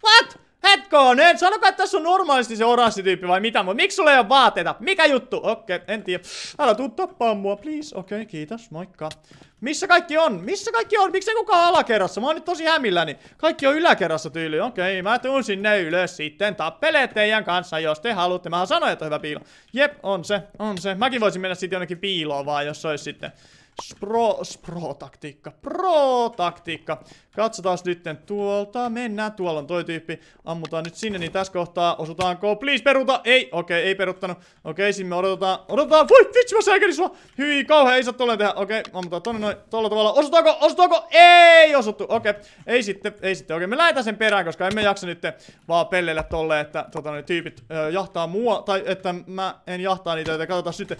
A: What? Hetkonen, sanokaa, että tässä on normaalisti se oranssi tyyppi vai mitä, mutta miksi sulla ei ole vaateita? Mikä juttu? Okei, okay, en tiedä. Älä tuu tappaa mua, please. Okei, okay, kiitos, moikka. Missä kaikki on? Missä kaikki on? ei kukaan alakerrassa? Mä oon nyt tosi hämilläni. Kaikki on yläkerrassa tyyli. Okei, okay, mä tuun sinne ylös sitten. Tappelee teidän kanssa, jos te haluatte. Mä sanoin, että on hyvä piilo. Jep, on se, on se. Mäkin voisin mennä sitten jonnekin piiloon vaan, jos se olisi sitten. Spro, spro-taktiikka, pro-taktiikka. Katsotaan nytten tuolta. Mennään, tuolla on toi tyyppi. Ammutaan nyt sinne, niin tässä kohtaa osutaanko? Please peruta! Ei! Okei, okay, ei peruttanut. Okei, okay, sinne odotetaan. Odotetaan! Voi vitsi, mä säkärin sua! Hyi, kauhean, ei saa tolleen tehdä. Okei, okay, ammutaan tonne noin. Tolla tavalla. Osutaanko? Osutaanko? Ei osuttu. Okei, okay. ei sitten, ei sitten. Okei, okay, me lähetään sen perään, koska emme jaksa nyt vaan pelleillä tolle, että tota, ne tyypit ö, jahtaa mua. Tai että mä en jahtaa niitä, joten katsotaan sitten.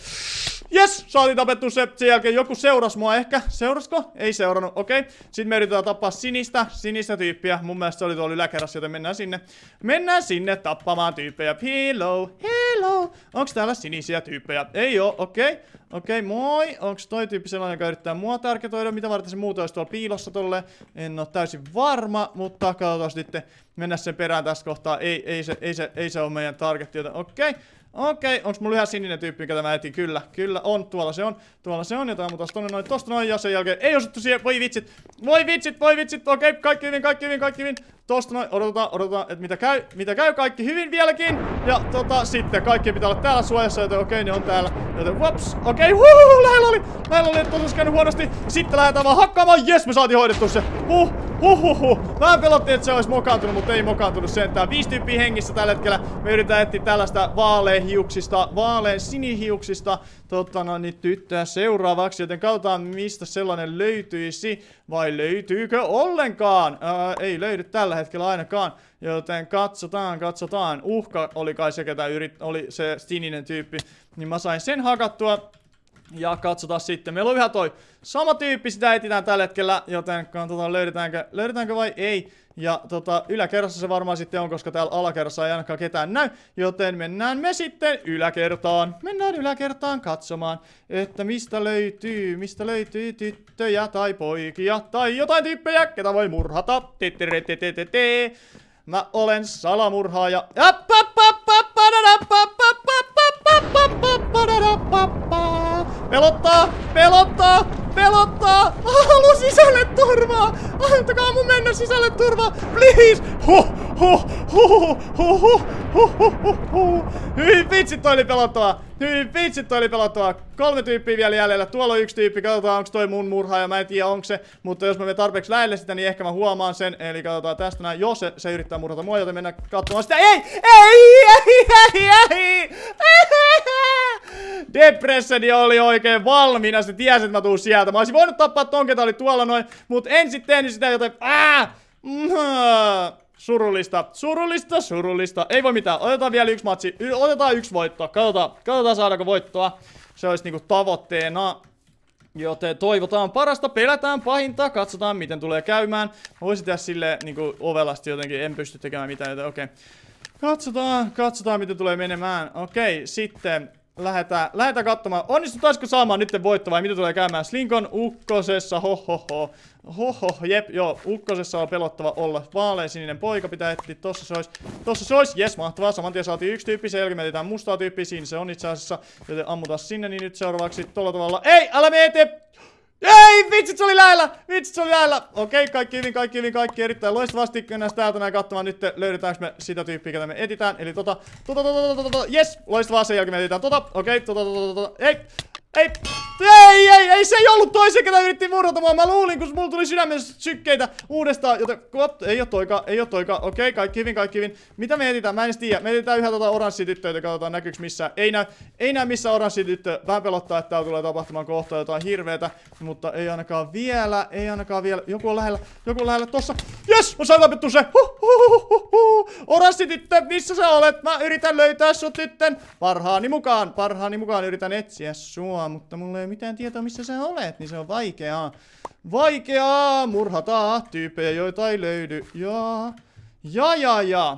A: Yes, saatiin tapettu se. Sen jälkeen joku seurasi mua ehkä. Seurasko? Ei seurannut. Okei, okay. sitten me yritetään tapaa sinistä, sinistä tyyppiä. Mun mielestä se oli tuolla yläkerrassa, joten mennään sinne. Mennään sinne tappamaan tyyppejä. Hello, hello. Onks täällä sinisiä tyyppejä? Ei oo, okei. Okay. Okei, okay, moi. Onks toi tyyppi sellainen, joka yrittää mua tarketoida? Mitä varten se muuta olisi tuolla piilossa tolle? En oo täysin varma, mutta katsotaan sitten. mennä sen perään tässä kohtaa. Ei, ei, se, ei, se, ei se ole meidän target, joten okei. Okay. Okei, okay, onks mulla yhä sininen tyyppi, mikä tämä eti? Kyllä, kyllä on, tuolla se on, tuolla se on, ja mutta tonne noin, tosta noin, ja sen jälkeen ei osuttu siihen, voi vitsit, voi vitsit, voi vitsit, okei, okay, kaikki hyvin, kaikki hyvin, kaikki hyvin, tosta noin, odotetaan, odotetaan, että mitä käy, mitä käy, kaikki hyvin vieläkin, ja tota, sitten, kaikki pitää olla täällä suojassa, joten okei, okay, ne on täällä, joten whoops, okei, okay, huuhu, lähellä oli, lähellä oli, että huonosti, sitten lähdetään vaan hakkaamaan, jes, me saatiin hoidettu se, huh, Huhuhu! Vähän pelottiin, että se olisi mokaantunut, mutta ei mokaantunut sentään. Viisi tyyppiä hengissä tällä hetkellä. Me yritetään etsiä tällaista vaalehiuksista, vaaleen sinihiuksista totta no niin tyttöä seuraavaksi, joten katsotaan mistä sellainen löytyisi. Vai löytyykö ollenkaan? Ää, ei löydy tällä hetkellä ainakaan. Joten katsotaan, katsotaan. Uhka oli kai se, ketä yrit, oli se sininen tyyppi. Niin mä sain sen hakattua. Ja katsotaan sitten. Meillä on yhä toi sama tyyppi, sitä etsitään tällä hetkellä, joten katsotaan löydetäänkö, löydetäänkö vai ei. Ja tota, yläkerrassa se varmaan sitten on, koska täällä alakerrassa ei ainakaan ketään näy, joten mennään me sitten yläkertaan. Mennään yläkertaan katsomaan, että mistä löytyy, mistä löytyy tyttöjä tai poikia tai jotain tyyppejä, ketä voi murhata. Mä olen salamurhaaja. Appa, appa, appa, appa, Ela tá Pelottaa! Pelottaa! Mä
B: haluan sisälle turvaa! Antakaa mun mennä sisälle turvaa! Please! ho,
A: ho, ho, ho, ho, ho, ho, ho. Hyvin vitsi toi oli pelottava! Hyvin vitsi toi oli pelottava! Kolme tyyppiä vielä jäljellä. Tuolla on yksi tyyppi. Katsotaan onko toi mun ja Mä en tiedä onko se. Mutta jos mä menen tarpeeksi lähelle sitä, niin ehkä mä huomaan sen. Eli katsotaan tästä näin. Jos se, se yrittää murhata mua, joten mennään katsomaan sitä. Ei! Ei! Ei! Ei! ei! ei. oli oikein valmiina jos ne tiesi, että mä tuun sieltä. Mä olisin voinut tappaa ton, ketä oli tuolla noin, mutta en sitten tehnyt sitä, joten... Ää! Surullista, surullista, surullista. Ei voi mitään. Otetaan vielä yksi matsi. Y otetaan yksi voitto. Katsotaan, katsotaan saadaanko voittoa. Se olisi niinku tavoitteena. Joten toivotaan parasta, pelätään pahinta, katsotaan miten tulee käymään. voisin tehdä sille niinku ovelasti jotenkin, en pysty tekemään mitään, joten okei. Okay. Katsotaan, katsotaan miten tulee menemään. Okei, okay, sitten Lähetään, lähetään katsomaan. Onnistutaisiko saamaan nyt voitto vai mitä tulee käymään? Slinkon ukkosessa, hohoho. Hoho, jep, joo, ukkosessa on pelottava olla. sininen poika pitää etsiä, tossa se olisi. Tossa se olisi, jes, mahtavaa. Saman tien saatiin yksi tyyppi, selkeä, jälkeen mietitään mustaa tyyppiä, siinä se on itse asiassa. Joten ammutaan sinne, niin nyt seuraavaksi tuolla tavalla. Ei, älä me eteenpäin! Ei, vitsit, se oli lähellä! Vitsit, se oli lähellä! Okei, okay, kaikki hyvin, kaikki hyvin, kaikki erittäin loistavasti. Mennään täältä näin katsomaan nyt, löydetäänkö me sitä tyyppiä, ketä me etitään. Eli tota, tota, tota, tota, tota, tota, tota yes! Loistavaa, sen jälkeen me etitään tota, okei, okay, tota, tota, tota, tota, tota. ei! Ei, ei, ei, ei, se ei ollut toisen, ketä yritti murrotamaan. Mä luulin, kun mulla tuli sydämessä sykkeitä uudestaan. Joten, kuot, ei oo toika, ei oo toika. Okei, okay, kaikki hyvin, kaikki hyvin. Mitä me etitään, Mä en tiedä. Me etitään yhä tota oranssia tyttöä, katsotaan näkyyks missään, Ei näy, ei näy missään oranssia tyttöä. Vähän pelottaa, että täällä tulee tapahtumaan kohta jotain hirveetä. Mutta ei ainakaan vielä, ei ainakaan vielä. Joku on lähellä, joku on lähellä tossa. Jes, mä sain lopettu se. Oranssi tyttö, missä sä olet? Mä yritän löytää sut tytten. Parhaani mukaan, parhaani mukaan yritän etsiä sua sanoa, mutta mulla ei ole mitään tietoa, missä sä olet, niin se on vaikeaa. Vaikeaa murhata tyyppejä, joita ei löydy. Ja, ja, ja, ja.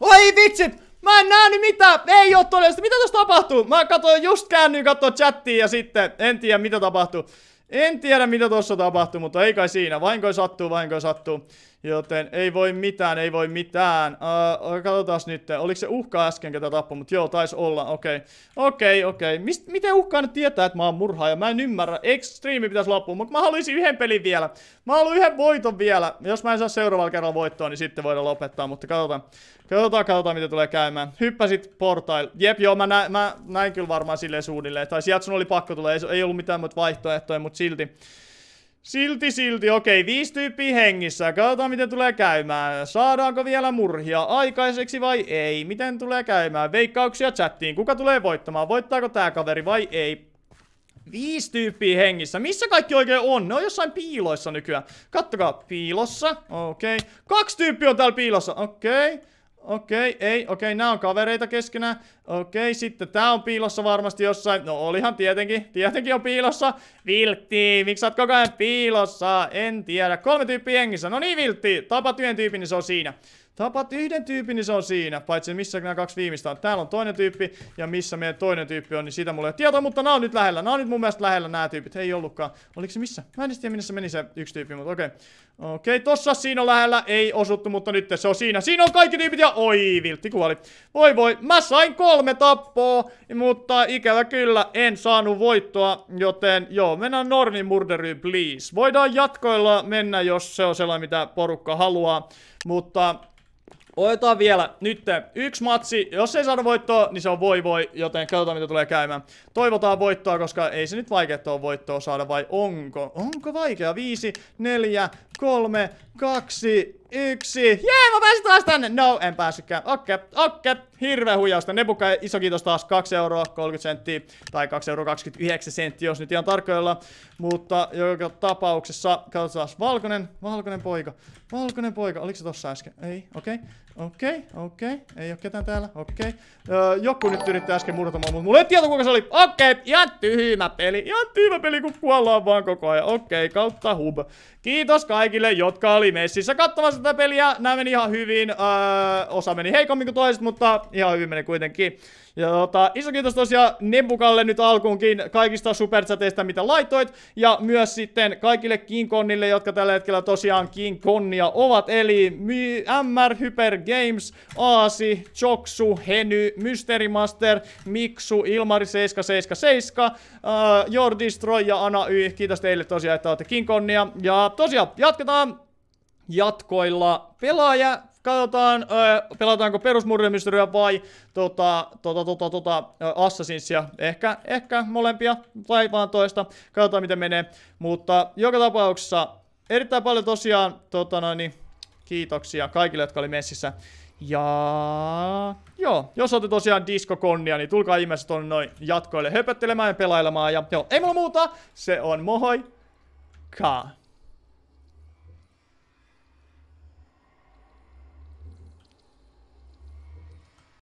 A: Oi vitsit! Mä en nyt mitä? Ei oo todellista! Mitä tässä tapahtuu? Mä katsoin just käännyin katsoa chattiin ja sitten en tiedä mitä tapahtuu. En tiedä mitä tuossa tapahtui, mutta ei kai siinä. Vainko sattuu, vainko sattuu. Joten ei voi mitään, ei voi mitään. Uh, äh, äh, katsotaan nyt, oliko se uhka äsken, ketä tappoi, mutta joo, taisi olla, okei. Okay. Okei, okay, okei. Okay. miten uhkaa nyt tietää, että mä oon murhaaja? Mä en ymmärrä. Extreme pitäisi loppua, mutta mä haluaisin yhden pelin vielä. Mä haluan yhden voiton vielä. Jos mä en saa seuraavalla kerralla voittoa, niin sitten voidaan lopettaa, mutta katsotaan. Katsotaan, katsotaan, mitä tulee käymään. Hyppäsit portail. Jep, joo, mä, nä mä näin kyllä varmaan silleen suunnilleen. Tai sieltä sun oli pakko tulla, ei, ei ollut mitään muuta vaihtoehtoja, mutta silti. Silti, silti, okei, viisi tyyppiä hengissä. Katsotaan, miten tulee käymään. Saadaanko vielä murhia aikaiseksi vai ei? Miten tulee käymään? Veikkauksia chattiin. Kuka tulee voittamaan? Voittaako tää kaveri vai ei? Viisi tyyppiä hengissä. Missä kaikki oikein on? Ne on jossain piiloissa nykyään. Kattokaa, piilossa. Okei. Okay. Kaksi tyyppiä on täällä piilossa. Okei. Okay. Okei, okay, ei, okei, okay, nämä on kavereita keskenään. Okei, sitten tää on piilossa varmasti jossain. No olihan tietenkin. Tietenkin on piilossa. Viltti, miksi sä oot koko ajan piilossa? En tiedä. Kolme tyyppiä jengissä. No niin, Viltti. Tapat yhden tyypin, niin se on siinä. Tapat yhden tyypin, niin se on siinä. Paitsi missä nämä kaksi viimeistä on. Täällä on toinen tyyppi ja missä meidän toinen tyyppi on, niin sitä mulle ei ole tietoa, mutta nämä on nyt lähellä. Nämä on nyt mun mielestä lähellä nämä tyypit. Ei ollutkaan. Oliko se missä? Mä en tiedä, minne se meni se yksi tyyppi, mutta okei. Okei, tossa siinä on lähellä. Ei osuttu, mutta nyt se on siinä. Siinä on kaikki tyypit ja oi, Viltti kuoli. Voi voi, mä sain kolme kolme tappoa, mutta ikävä kyllä en saanut voittoa, joten joo, mennään normimurderiin please. Voidaan jatkoilla mennä, jos se on sellainen, mitä porukka haluaa, mutta Otetaan vielä nyt yksi matsi. Jos ei saada voittoa, niin se on voi voi, joten katsotaan mitä tulee käymään. Toivotaan voittoa, koska ei se nyt vaikeutta ole voittoa saada, vai onko? Onko vaikea? viisi neljä kolme, kaksi, yksi. Jee, mä pääsin taas tänne. No, en päässytkään. Okei, okay, okei. Okay. Hirveä huijausta. Nebuka, iso kiitos taas. 2 euroa 30 senttiä. Tai 2 euroa 29 senttiä, jos nyt ihan tarkoilla. Mutta joka tapauksessa, katsotaan taas. valkoinen, valkoinen poika. Valkoinen poika. Oliko se tossa äsken? Ei, okei. Okay. Okei, okay, okei. Okay. Ei oo ketään täällä. Okei. Okay. Öö, joku nyt yritti äsken murtata mua, mutta mulla ei tiedä kuka se oli. Okei, okay, ihan tyhmä peli. Ihan tyhmä peli, kun kuollaan vaan koko ajan. Okei, okay, kautta hub. Kiitos kaikille, jotka oli messissä katsomassa tätä peliä. Nämä meni ihan hyvin. Öö, osa meni heikommin kuin toiset, mutta ihan hyvin meni kuitenkin. Ja tota, iso kiitos tosiaan Nebukalle nyt alkuunkin kaikista superchateista, mitä laitoit. Ja myös sitten kaikille Kingkonnille, jotka tällä hetkellä tosiaan Kingkonnia ovat. Eli MR Hyper Games, Aasi, Choksu, Heny, Mystery Master, Miksu, Ilmari777, uh, äh, Jordistroy ja Ana Y. Kiitos teille tosiaan, että olette Kingkonnia. Ja tosiaan, jatketaan jatkoilla pelaaja katsotaan, öö, pelataanko perusmurremysteriä vai tota, tota, tota, tota, Assassinsia. Ehkä, ehkä molempia tai vaan toista. Katsotaan miten menee. Mutta joka tapauksessa erittäin paljon tosiaan tota noin, niin, kiitoksia kaikille, jotka oli messissä. Ja joo, jos olette tosiaan diskokonnia, niin tulkaa ihmeessä tuonne noin jatkoille höpöttelemään ja pelailemaan. Ja joo, ei mulla muuta, se on mohoi. Kaa.